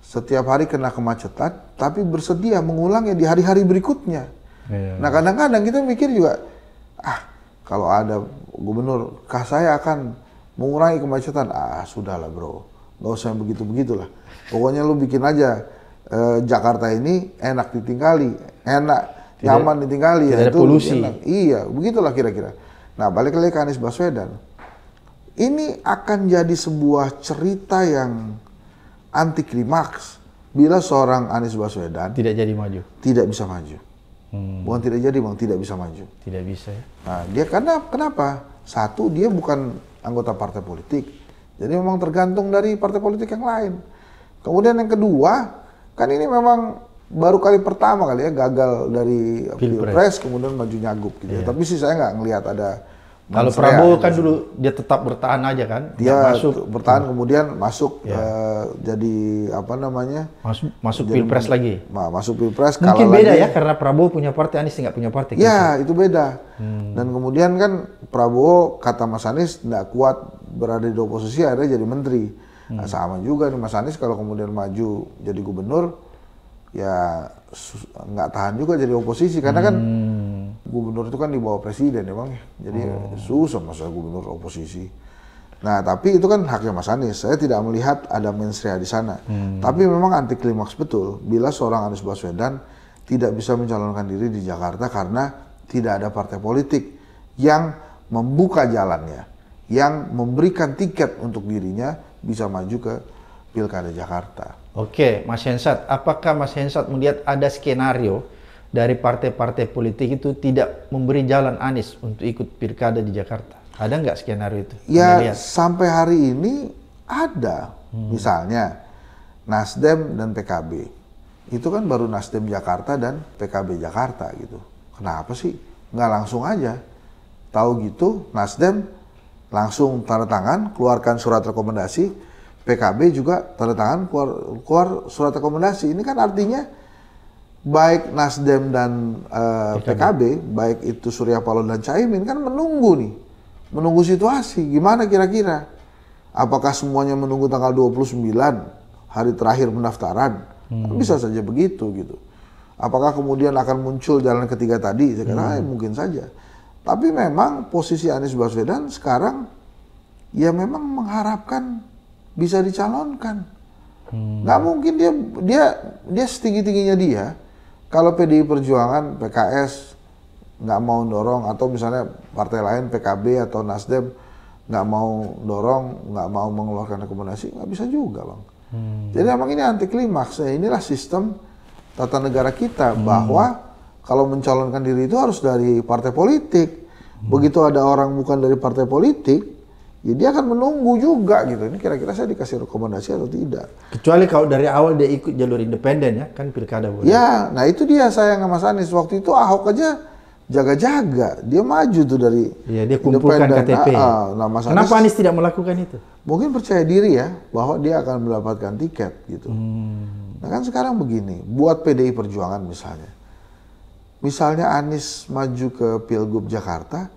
Setiap hari kena kemacetan, tapi bersedia mengulangnya di hari-hari berikutnya. Yeah. Nah kadang-kadang kita mikir juga, ah kalau ada gubernur, kah saya akan mengurangi kemacetan ah sudahlah bro nggak usah yang begitu begitulah pokoknya lu bikin aja eh, Jakarta ini enak ditinggali enak tidak, nyaman ditinggali tidak ya, ada itu polusi iya begitulah kira-kira nah balik lagi ke Anies Baswedan ini akan jadi sebuah cerita yang anti klimaks bila seorang Anies Baswedan tidak jadi maju tidak bisa maju hmm. bukan tidak jadi bang tidak bisa maju tidak bisa ya. nah dia karena kenapa satu dia bukan anggota partai politik. Jadi memang tergantung dari partai politik yang lain. Kemudian yang kedua, kan ini memang baru kali pertama kali ya gagal dari pilpres, pilpres kemudian maju nyagup gitu. Ya. Iya. Tapi sih saya nggak ngelihat ada kalau Prabowo kan dulu dia tetap bertahan aja kan? Dia masuk bertahan hmm. kemudian masuk ya. uh, jadi apa namanya? Masuk masuk pilpres lagi. Ma masuk pilpres. Mungkin beda lagi. ya karena Prabowo punya partai, Anies nggak punya partai. Ya gitu. itu beda. Hmm. Dan kemudian kan Prabowo kata Mas Anies nggak kuat berada di oposisi akhirnya jadi menteri. Nah, hmm. Nah, sama juga nih Mas Anies kalau kemudian maju jadi gubernur ya nggak tahan juga jadi oposisi karena kan hmm. kan gubernur itu kan di bawah presiden ya bang ya. jadi hmm. susah masa gubernur oposisi nah tapi itu kan haknya Mas Anies saya tidak melihat ada mensrea di sana hmm. tapi memang anti klimaks betul bila seorang Anies Baswedan tidak bisa mencalonkan diri di Jakarta karena tidak ada partai politik yang membuka jalannya yang memberikan tiket untuk dirinya bisa maju ke Pilkada Jakarta. Oke, Mas Hensat, apakah Mas Hensat melihat ada skenario dari partai-partai politik itu tidak memberi jalan Anies untuk ikut pilkada di Jakarta? Ada nggak skenario itu? Ya sampai hari ini ada. Hmm. Misalnya Nasdem dan PKB. Itu kan baru Nasdem Jakarta dan PKB Jakarta gitu. Kenapa sih? Nggak langsung aja. Tahu gitu Nasdem langsung tanda tangan keluarkan surat rekomendasi. PKB juga tanda tangan keluar, keluar surat rekomendasi. Ini kan artinya baik Nasdem dan uh, eh, PKB. PKB, baik itu Surya Paloh dan Caimin kan menunggu nih, menunggu situasi gimana kira-kira. Apakah semuanya menunggu tanggal 29 hari terakhir pendaftaran? Hmm. Bisa saja begitu gitu. Apakah kemudian akan muncul jalan ketiga tadi? Saya kira hmm. mungkin saja. Tapi memang posisi Anies Baswedan sekarang ya memang mengharapkan bisa dicalonkan. Hmm. Gak mungkin dia dia dia setinggi tingginya dia kalau PDI Perjuangan, PKS nggak mau dorong atau misalnya partai lain PKB atau Nasdem nggak mau dorong, nggak mau mengeluarkan rekomendasi, nggak bisa juga bang. Hmm. Jadi emang ini anti klimaks. Ya. inilah sistem tata negara kita hmm. bahwa kalau mencalonkan diri itu harus dari partai politik. Hmm. Begitu ada orang bukan dari partai politik, ya dia akan menunggu juga gitu. Ini kira-kira saya dikasih rekomendasi atau tidak. Kecuali kalau dari awal dia ikut jalur independen ya, kan pilkada boleh. Ya, nah itu dia saya sama Mas Anies. Waktu itu Ahok aja jaga-jaga. Dia maju tuh dari Iya, dia kumpulkan KTP. Nah, ah. nah, Mas Kenapa Anies, Anies tidak melakukan itu? Mungkin percaya diri ya, bahwa dia akan mendapatkan tiket gitu. Hmm. Nah kan sekarang begini, buat PDI Perjuangan misalnya. Misalnya Anies maju ke Pilgub Jakarta,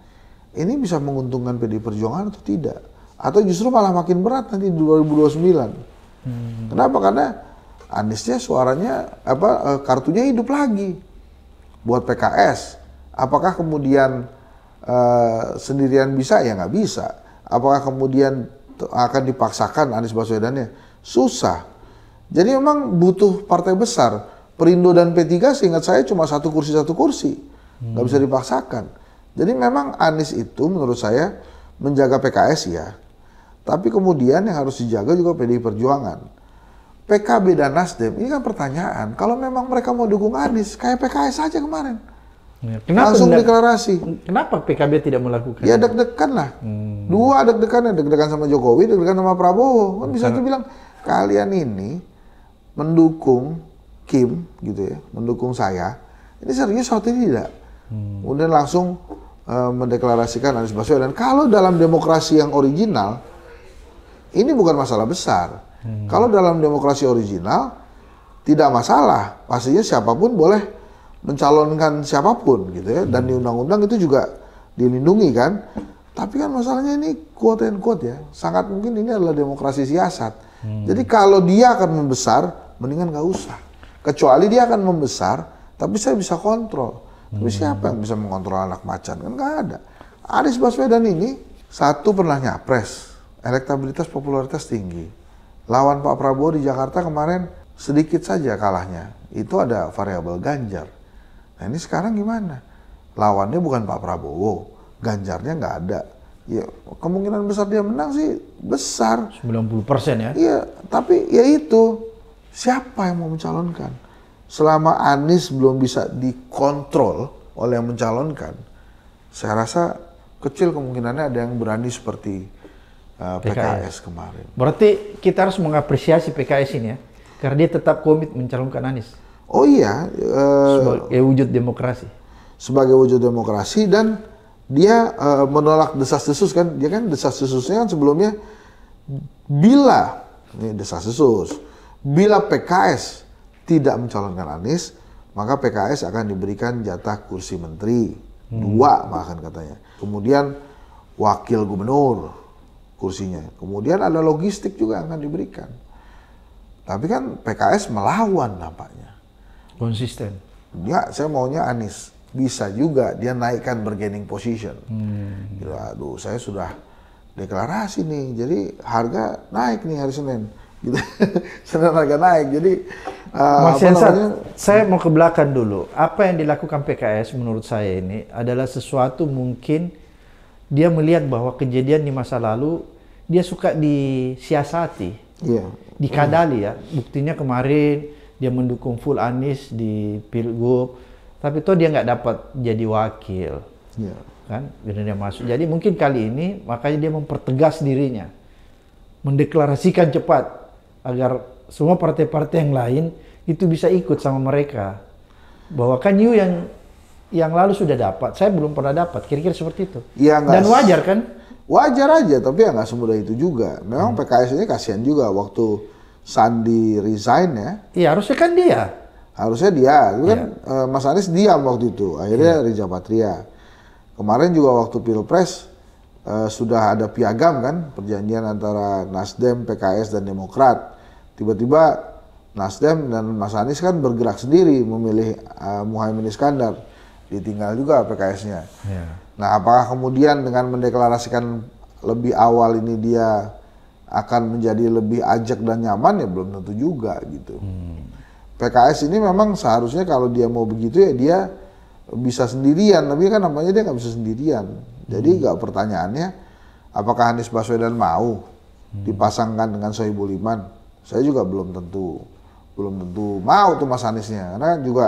ini bisa menguntungkan PD Perjuangan atau tidak? Atau justru malah makin berat nanti di 2029? Hmm. Kenapa? Karena Aniesnya suaranya apa eh, kartunya hidup lagi buat PKS. Apakah kemudian uh, sendirian bisa? Ya nggak bisa. Apakah kemudian akan dipaksakan Anies Baswedannya? Susah. Jadi memang butuh partai besar. Perindo dan P3 seingat saya cuma satu kursi satu kursi. Nggak hmm. bisa dipaksakan. Jadi memang Anies itu menurut saya menjaga PKS ya. Tapi kemudian yang harus dijaga juga PDI Perjuangan. PKB dan Nasdem, ini kan pertanyaan. Kalau memang mereka mau dukung Anies, kayak PKS aja kemarin. Iya. Kenapa Langsung enggak, deklarasi. Kenapa PKB tidak melakukan? Ya deg-degan lah. Hmm. Dua deg-degan ya, deg-degan sama Jokowi, deg-degan sama Prabowo. Kan bisa aja bilang, kalian ini mendukung Kim gitu ya, mendukung saya. Ini serius atau tidak? Hmm. Kemudian langsung uh, mendeklarasikan Anies Baswedan. Kalau dalam demokrasi yang original, ini bukan masalah besar. Hmm. Kalau dalam demokrasi original, tidak masalah. Pastinya siapapun boleh mencalonkan siapapun gitu ya. Dan di hmm. undang-undang itu juga dilindungi kan. Tapi kan masalahnya ini quote and quote ya. Sangat mungkin ini adalah demokrasi siasat. Hmm. Jadi kalau dia akan membesar, mendingan nggak usah. Kecuali dia akan membesar, tapi saya bisa kontrol. Tapi siapa yang bisa mengontrol anak macan? Kan nggak ada. Anies Baswedan ini satu pernah nyapres, elektabilitas popularitas tinggi. Lawan Pak Prabowo di Jakarta kemarin sedikit saja kalahnya. Itu ada variabel Ganjar. Nah ini sekarang gimana? Lawannya bukan Pak Prabowo, Ganjarnya nggak ada. Ya kemungkinan besar dia menang sih besar. 90 persen ya? Iya, tapi ya itu siapa yang mau mencalonkan? selama Anies belum bisa dikontrol oleh yang mencalonkan, saya rasa kecil kemungkinannya ada yang berani seperti uh, eh, PKS. PKS kemarin. Berarti kita harus mengapresiasi PKS ini ya, karena dia tetap komit mencalonkan Anies. Oh iya. Uh, sebagai wujud demokrasi. Sebagai wujud demokrasi dan dia uh, menolak desas-desus kan, dia kan desas-desusnya kan sebelumnya bila ini desas-desus, bila PKS tidak mencalonkan Anies, maka PKS akan diberikan jatah kursi menteri hmm. dua bahkan katanya. Kemudian wakil gubernur kursinya. Kemudian ada logistik juga akan diberikan. Tapi kan PKS melawan nampaknya. Konsisten. Ya, saya maunya Anies. Bisa juga dia naikkan bargaining position. Hmm. Gila, gitu. aduh, saya sudah deklarasi nih. Jadi harga naik nih hari Senin gitu. harga naik. Jadi uh, Mas saya mau ke belakang dulu. Apa yang dilakukan PKS menurut saya ini adalah sesuatu mungkin dia melihat bahwa kejadian di masa lalu dia suka disiasati, yeah. dikadali ya. Buktinya kemarin dia mendukung full Anies di pilgub, tapi itu dia nggak dapat jadi wakil, yeah. kan? Jadi dia masuk. Jadi mungkin kali ini makanya dia mempertegas dirinya, mendeklarasikan cepat agar semua partai-partai yang lain itu bisa ikut sama mereka. Bahwa kan you yang yang lalu sudah dapat, saya belum pernah dapat. Kira-kira seperti itu. Ya, Dan wajar kan? Wajar aja, tapi ya nggak semudah itu juga. Memang hmm. PKS ini kasihan juga waktu Sandi resign ya. Iya, harusnya kan dia. Harusnya dia, itu ya. kan iya. eh, Mas Anies diam waktu itu. Akhirnya ya. Rija Patria. Kemarin juga waktu pilpres Eh, sudah ada piagam kan perjanjian antara Nasdem, PKS dan Demokrat. Tiba-tiba Nasdem dan Mas Anies kan bergerak sendiri memilih uh, eh, Muhammad Iskandar, ditinggal juga PKS-nya. Yeah. Nah, apakah kemudian dengan mendeklarasikan lebih awal ini dia akan menjadi lebih ajak dan nyaman ya belum tentu juga gitu. Hmm. PKS ini memang seharusnya kalau dia mau begitu ya dia bisa sendirian, tapi kan namanya dia nggak bisa sendirian. Jadi hmm. nggak hmm. pertanyaannya apakah Anies Baswedan mau hmm. dipasangkan dengan Soebul Iman? Saya juga belum tentu belum tentu mau tuh Mas Aniesnya karena kan juga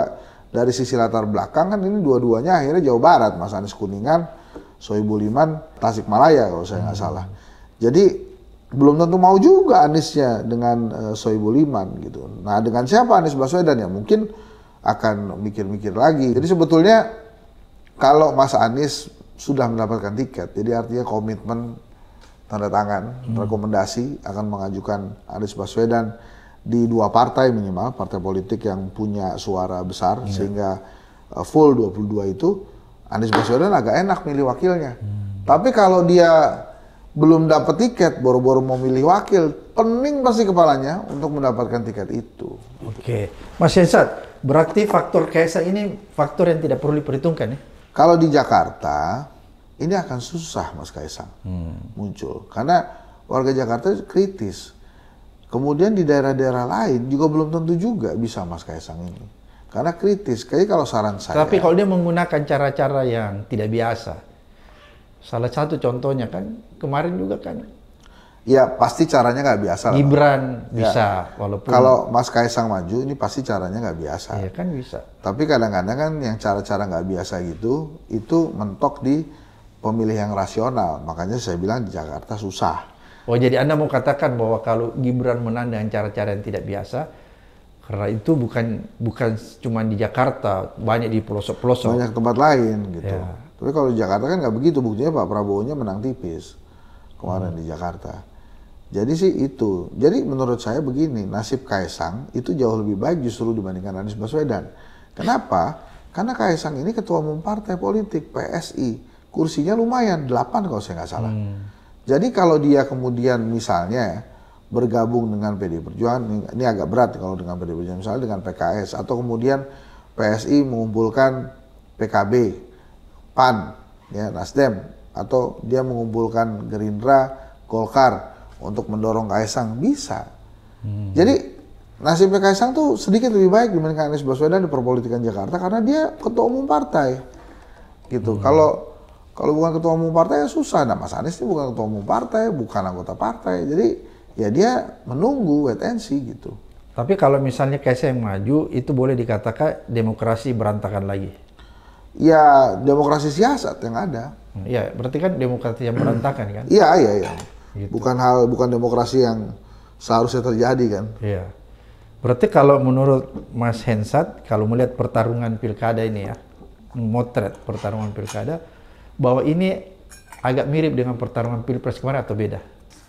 dari sisi latar belakang kan ini dua-duanya akhirnya jauh Barat Mas Anies Kuningan Soebul Iman Tasikmalaya kalau saya nggak hmm. salah jadi belum tentu mau juga Aniesnya dengan uh, eh, Soebul Iman gitu. Nah dengan siapa Anies Baswedan ya mungkin akan mikir-mikir lagi. Jadi sebetulnya kalau Mas Anies sudah mendapatkan tiket. Jadi artinya komitmen tanda tangan hmm. rekomendasi akan mengajukan Anies Baswedan di dua partai minimal partai politik yang punya suara besar hmm. sehingga uh, full 22 itu Anies Baswedan agak enak milih wakilnya. Hmm. Tapi kalau dia belum dapat tiket, boro-boro mau milih wakil, pening pasti kepalanya untuk mendapatkan tiket itu. Oke, Mas Yesat, berarti faktor kaisang ini faktor yang tidak perlu diperhitungkan ya? Kalau di Jakarta ini akan susah Mas Kaisang hmm. muncul karena warga Jakarta kritis. Kemudian di daerah-daerah lain juga belum tentu juga bisa Mas Kaisang ini. Karena kritis. Kayaknya kalau saran saya. Tapi kalau dia menggunakan cara-cara yang tidak biasa. Salah satu contohnya kan kemarin juga kan Ya pasti caranya nggak biasa. Gibran lah. Ya. bisa, ya. walaupun kalau Mas Kaisang maju ini pasti caranya nggak biasa. Iya kan bisa. Tapi kadang-kadang kan yang cara-cara nggak biasa gitu itu mentok di pemilih yang rasional. Makanya saya bilang di Jakarta susah. Oh jadi Anda mau katakan bahwa kalau Gibran menang dengan cara-cara yang tidak biasa, karena itu bukan bukan cuma di Jakarta, banyak di pelosok-pelosok. Banyak tempat lain gitu. Ya. Tapi kalau di Jakarta kan nggak begitu, buktinya Pak Prabowo-nya menang tipis kemarin hmm. di Jakarta. Jadi sih itu. Jadi menurut saya begini, nasib Kaisang itu jauh lebih baik justru dibandingkan Anies Baswedan. Kenapa? Karena Kaisang ini ketua umum partai politik PSI. Kursinya lumayan, 8 kalau saya nggak salah. Hmm. Jadi kalau dia kemudian misalnya bergabung dengan PD Perjuangan, ini agak berat kalau dengan PD Perjuangan, misalnya dengan PKS, atau kemudian PSI mengumpulkan PKB, PAN, ya, Nasdem, atau dia mengumpulkan Gerindra, Golkar, untuk mendorong Kaisang bisa. Hmm. Jadi nasibnya Kaisang tuh sedikit lebih baik dibandingkan Anies Baswedan di perpolitikan Jakarta karena dia ketua umum partai. Gitu. Hmm. Kalau kalau bukan ketua umum partai ya susah. Nah, Mas Anies ini bukan ketua umum partai, bukan anggota partai. Jadi ya dia menunggu wait and see gitu. Tapi kalau misalnya Kaisang yang maju itu boleh dikatakan demokrasi berantakan lagi. Ya demokrasi siasat yang ada. Hmm, iya, berarti kan demokrasi yang berantakan kan? Iya, iya, iya. Gitu. Bukan hal bukan demokrasi yang seharusnya terjadi kan. Iya. Berarti kalau menurut Mas Hensat kalau melihat pertarungan pilkada ini ya, motret pertarungan pilkada bahwa ini agak mirip dengan pertarungan pilpres kemarin atau beda?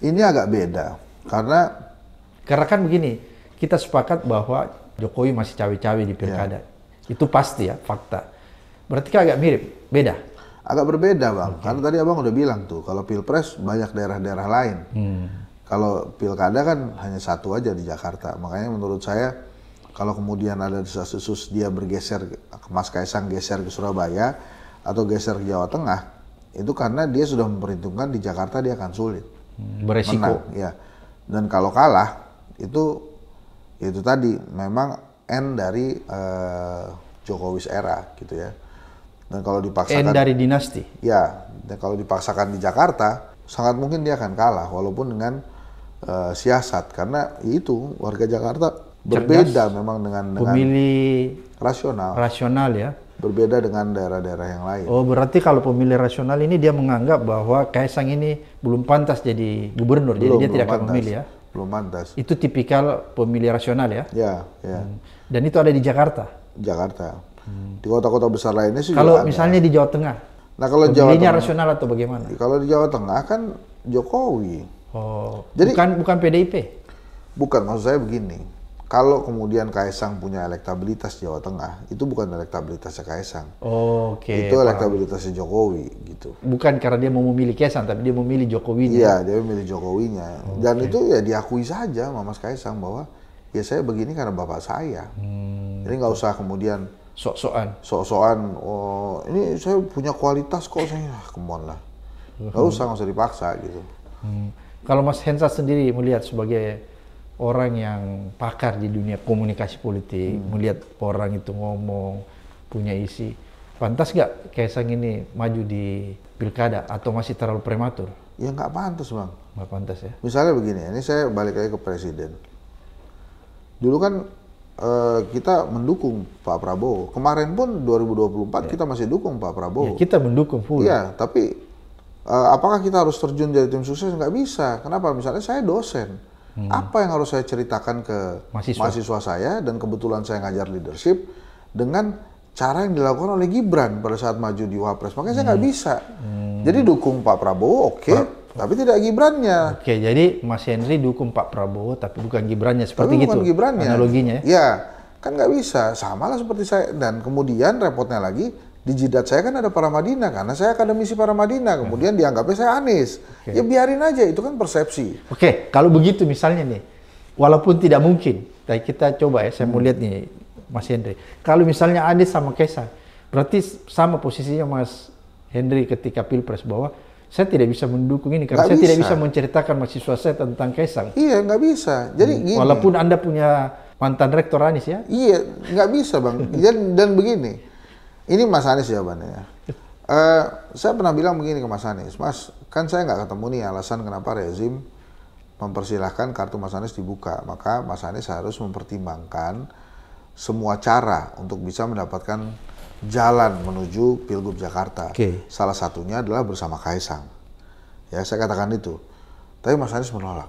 Ini agak beda karena karena kan begini, kita sepakat bahwa Jokowi masih cawe-cawe di iya. pilkada. Ya. Itu pasti ya fakta. Berarti kan agak mirip, beda agak berbeda bang. Okay. Karena tadi abang udah bilang tuh kalau pilpres banyak daerah-daerah lain. Hmm. Kalau pilkada kan hanya satu aja di Jakarta. Makanya menurut saya kalau kemudian ada desas-desus dia bergeser ke Mas Kaisang geser ke Surabaya atau geser ke Jawa Tengah itu karena dia sudah memperhitungkan di Jakarta dia akan sulit hmm, beresiko menang, ya dan kalau kalah itu itu tadi memang end dari uh, Jokowi's era gitu ya dan kalau dipaksakan And dari dinasti. Ya, dan kalau dipaksakan di Jakarta, sangat mungkin dia akan kalah walaupun dengan uh, siasat karena itu warga Jakarta berbeda memang dengan dengan pemilih rasional. Rasional ya. Berbeda dengan daerah-daerah yang lain. Oh, berarti kalau pemilih rasional ini dia menganggap bahwa Kaisang ini belum pantas jadi gubernur, belum, jadi dia tidak akan pantas. memilih ya. Belum pantas. Itu tipikal pemilih rasional ya. Ya, ya. Hmm. Dan itu ada di Jakarta. Jakarta. Hmm. Di kota-kota besar lainnya sih Kalau misalnya ada. di Jawa Tengah. Nah, kalau Jawa Tengah rasional atau bagaimana? Kalau di Jawa Tengah kan Jokowi. Oh. Jadi bukan bukan PDIP. Bukan maksud saya begini. Kalau kemudian Kaisang punya elektabilitas Jawa Tengah, itu bukan elektabilitasnya Kaisang. Oh, Oke. Okay. Itu elektabilitasnya Jokowi gitu. Bukan karena dia mau memilih Kaisang, tapi dia memilih Jokowi. Iya, dia memilih Jokowinya. Okay. Oh, Dan itu ya diakui saja sama Mas Kaisang bahwa ya saya begini karena bapak saya. Hmm. Jadi nggak usah kemudian sok-sokan sok-sokan oh, ini saya punya kualitas kok saya ah, kemon lah nggak uh hmm. -huh. usah nggak usah dipaksa gitu hmm. kalau Mas Hensa sendiri melihat sebagai orang yang pakar di dunia komunikasi politik hmm. melihat orang itu ngomong punya isi pantas nggak Kaisang ini maju di pilkada atau masih terlalu prematur ya nggak pantas bang nggak pantas ya misalnya begini ini saya balik lagi ke presiden dulu kan Eh, kita mendukung Pak Prabowo. Kemarin pun 2024 ya. kita masih dukung Pak Prabowo. Ya, kita mendukung full. Iya, tapi uh, apakah kita harus terjun jadi tim sukses? Nggak bisa. Kenapa? Misalnya saya dosen. Hmm. Apa yang harus saya ceritakan ke mahasiswa. mahasiswa saya dan kebetulan saya ngajar leadership dengan cara yang dilakukan oleh Gibran pada saat maju di Wapres. Makanya hmm. saya nggak hmm. bisa. Hmm. Jadi dukung Pak Prabowo, oke. Okay. Pra tapi tidak Gibrannya. Oke, jadi Mas Henry dukung Pak Prabowo tapi bukan Gibrannya seperti tapi bukan gitu. Gibrannya. Analoginya ya. Iya, kan nggak bisa. Sama lah seperti saya dan kemudian repotnya lagi di jidat saya kan ada para Madinah karena saya akademisi para Madinah kemudian hmm. dianggapnya saya Anies okay. ya biarin aja itu kan persepsi oke kalau begitu misalnya nih walaupun tidak mungkin tapi kita coba ya saya hmm. mau lihat nih Mas Henry. kalau misalnya Anies sama Kaisang berarti sama posisinya Mas Henry ketika pilpres bahwa saya tidak bisa mendukung ini karena gak saya bisa. tidak bisa menceritakan mahasiswa saya tentang Kaisang. Iya, nggak bisa. Jadi hmm. gini. Walaupun Anda punya mantan rektor Anies ya. Iya, nggak bisa, Bang. dan dan begini. Ini Mas Anies jawabannya. Uh, saya pernah bilang begini ke Mas Anies, Mas, kan saya nggak ketemu nih alasan kenapa rezim mempersilahkan kartu Mas Anies dibuka. Maka Mas Anies harus mempertimbangkan semua cara untuk bisa mendapatkan jalan menuju Pilgub Jakarta. Okay. Salah satunya adalah bersama Kaisang. Ya, saya katakan itu. Tapi Mas Anies menolak.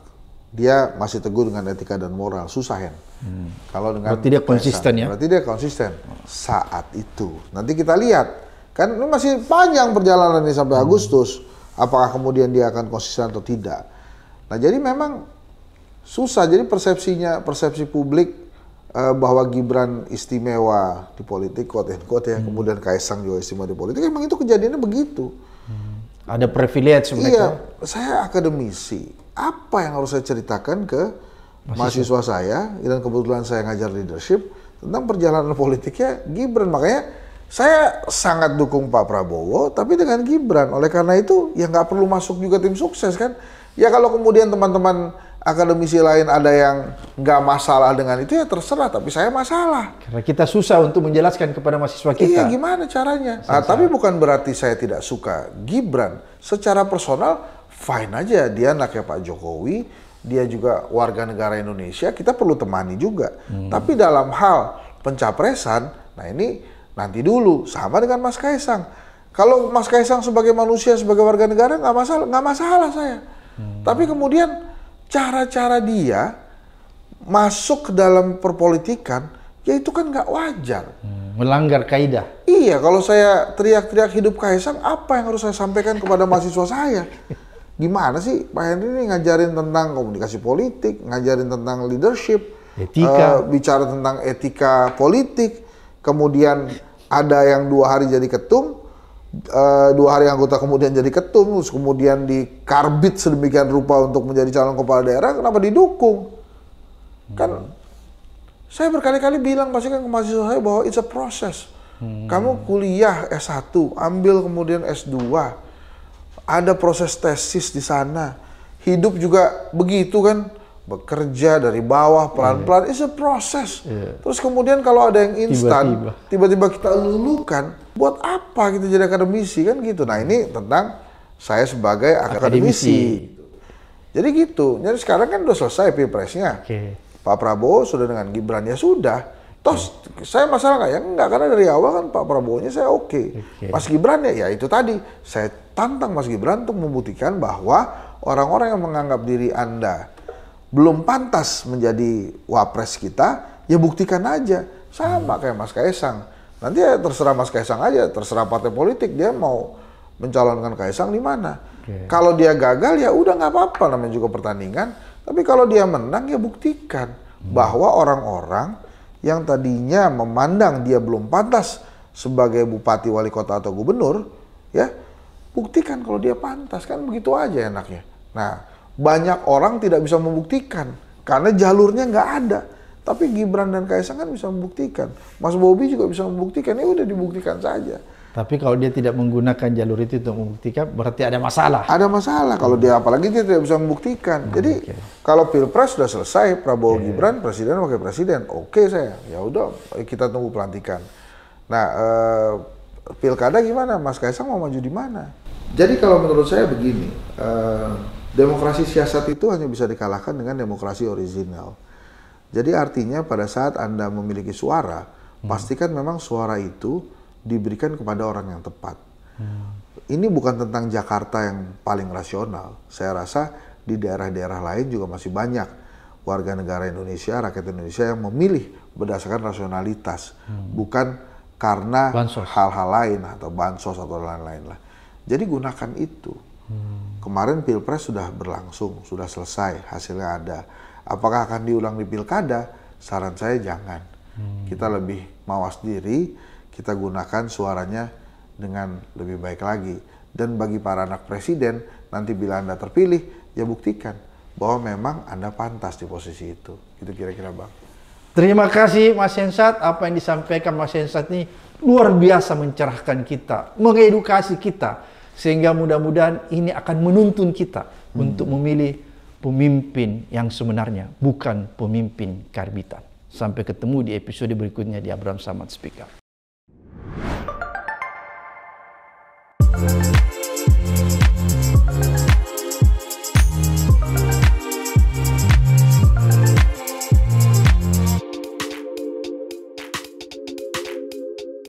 Dia masih teguh dengan etika dan moral. Susah, ya. Hmm. Kalau dengan Berarti dia Kaisang. konsisten, ya? Berarti dia konsisten. Saat itu. Nanti kita lihat. Kan ini masih panjang perjalanan ini sampai hmm. Agustus. Apakah kemudian dia akan konsisten atau tidak. Nah, jadi memang susah. Jadi persepsinya, persepsi publik Eh, bahwa Gibran istimewa di politik, quote and quote ya, hmm. kemudian Kaisang juga istimewa di politik, emang itu kejadiannya begitu. Hmm. Ada privilege mereka. Iya, saya akademisi. Apa yang harus saya ceritakan ke mahasiswa, mahasiswa saya, dan kebetulan saya ngajar leadership, tentang perjalanan politiknya Gibran. Makanya saya sangat dukung Pak Prabowo, tapi dengan Gibran. Oleh karena itu, ya nggak perlu masuk juga tim sukses kan. Ya kalau kemudian teman-teman akademisi lain ada yang nggak masalah dengan itu ya terserah, tapi saya masalah. Karena kita susah untuk menjelaskan kepada mahasiswa kita. Iya, gimana caranya? Nah, tapi bukan berarti saya tidak suka Gibran. Secara personal, fine aja. Dia anaknya Pak Jokowi, dia juga warga negara Indonesia, kita perlu temani juga. Hmm. Tapi dalam hal pencapresan, nah ini nanti dulu. Sama dengan Mas Kaisang. Kalau Mas Kaisang sebagai manusia, sebagai warga negara, nggak masalah, nggak masalah saya. Hmm. Tapi kemudian cara-cara dia masuk ke dalam perpolitikan, ya itu kan nggak wajar. Hmm, melanggar kaidah. Iya, kalau saya teriak-teriak hidup kaisang, apa yang harus saya sampaikan kepada mahasiswa saya? Gimana sih Pak Henry ini ngajarin tentang komunikasi politik, ngajarin tentang leadership, etika. Uh, bicara tentang etika politik, kemudian ada yang dua hari jadi ketum, Eh, dua hari anggota kemudian jadi ketum, terus kemudian dikarbit sedemikian rupa untuk menjadi calon kepala daerah, kenapa didukung? Hmm. Kan saya berkali-kali bilang pasti kan ke mahasiswa saya bahwa it's a process. Hmm. Kamu kuliah S1, ambil kemudian S2, ada proses tesis di sana. Hidup juga begitu kan, bekerja dari bawah pelan-pelan, yeah. Hmm. it's a process. Yeah. Terus kemudian kalau ada yang instan, tiba-tiba kita lulukan, buat apa kita jadi akademisi kan gitu nah ini tentang saya sebagai akademisi, akademisi. jadi gitu jadi sekarang kan udah selesai pilpresnya okay. Pak Prabowo sudah dengan Gibran ya sudah Tos, okay. saya masalah nggak ya karena dari awal kan Pak Prabowo nya saya oke okay. okay. Mas Gibran ya ya itu tadi saya tantang Mas Gibran untuk membuktikan bahwa orang-orang yang menganggap diri anda belum pantas menjadi wapres kita ya buktikan aja sama hmm. kayak Mas Kaisang Nanti ya terserah Mas Kaisang aja, terserah partai politik dia mau mencalonkan Kaisang di mana. Kalau dia gagal ya udah nggak apa-apa namanya juga pertandingan. Tapi kalau dia menang ya buktikan hmm. bahwa orang-orang yang tadinya memandang dia belum pantas sebagai bupati, wali kota atau gubernur, ya buktikan kalau dia pantas kan begitu aja enaknya. Nah banyak orang tidak bisa membuktikan karena jalurnya nggak ada tapi Gibran dan Kaisang kan bisa membuktikan. Mas Bobi juga bisa membuktikan. Ya udah dibuktikan saja. Tapi kalau dia tidak menggunakan jalur itu untuk membuktikan, berarti ada masalah. Ada masalah kalau dia apalagi dia tidak bisa membuktikan. Hmm, Jadi okay. kalau pilpres sudah selesai, Prabowo yeah. Iya. Gibran presiden wakil presiden, oke okay, saya, ya udah kita tunggu pelantikan. Nah eh, pilkada gimana, Mas Kaisang mau maju di mana? Jadi kalau menurut saya begini, eh, demokrasi siasat itu hanya bisa dikalahkan dengan demokrasi original. Jadi artinya pada saat Anda memiliki suara, hmm. pastikan memang suara itu diberikan kepada orang yang tepat. Hmm. Ini bukan tentang Jakarta yang paling rasional. Saya rasa di daerah-daerah lain juga masih banyak warga negara Indonesia, rakyat Indonesia yang memilih berdasarkan rasionalitas, hmm. bukan karena hal-hal lain atau bansos atau lain-lain lah. Jadi gunakan itu. Hmm. Kemarin pilpres sudah berlangsung, sudah selesai, hasilnya ada Apakah akan diulang di pilkada? Saran saya jangan. Hmm. Kita lebih mawas diri, kita gunakan suaranya dengan lebih baik lagi. Dan bagi para anak presiden, nanti bila Anda terpilih, ya buktikan bahwa memang Anda pantas di posisi itu. Itu kira-kira Bang. Terima kasih Mas Hensat. Apa yang disampaikan Mas Hensat ini luar biasa mencerahkan kita, mengedukasi kita. Sehingga mudah-mudahan ini akan menuntun kita hmm. untuk memilih pemimpin yang sebenarnya, bukan pemimpin karbitan. Sampai ketemu di episode berikutnya di Abraham Samad Speak Up.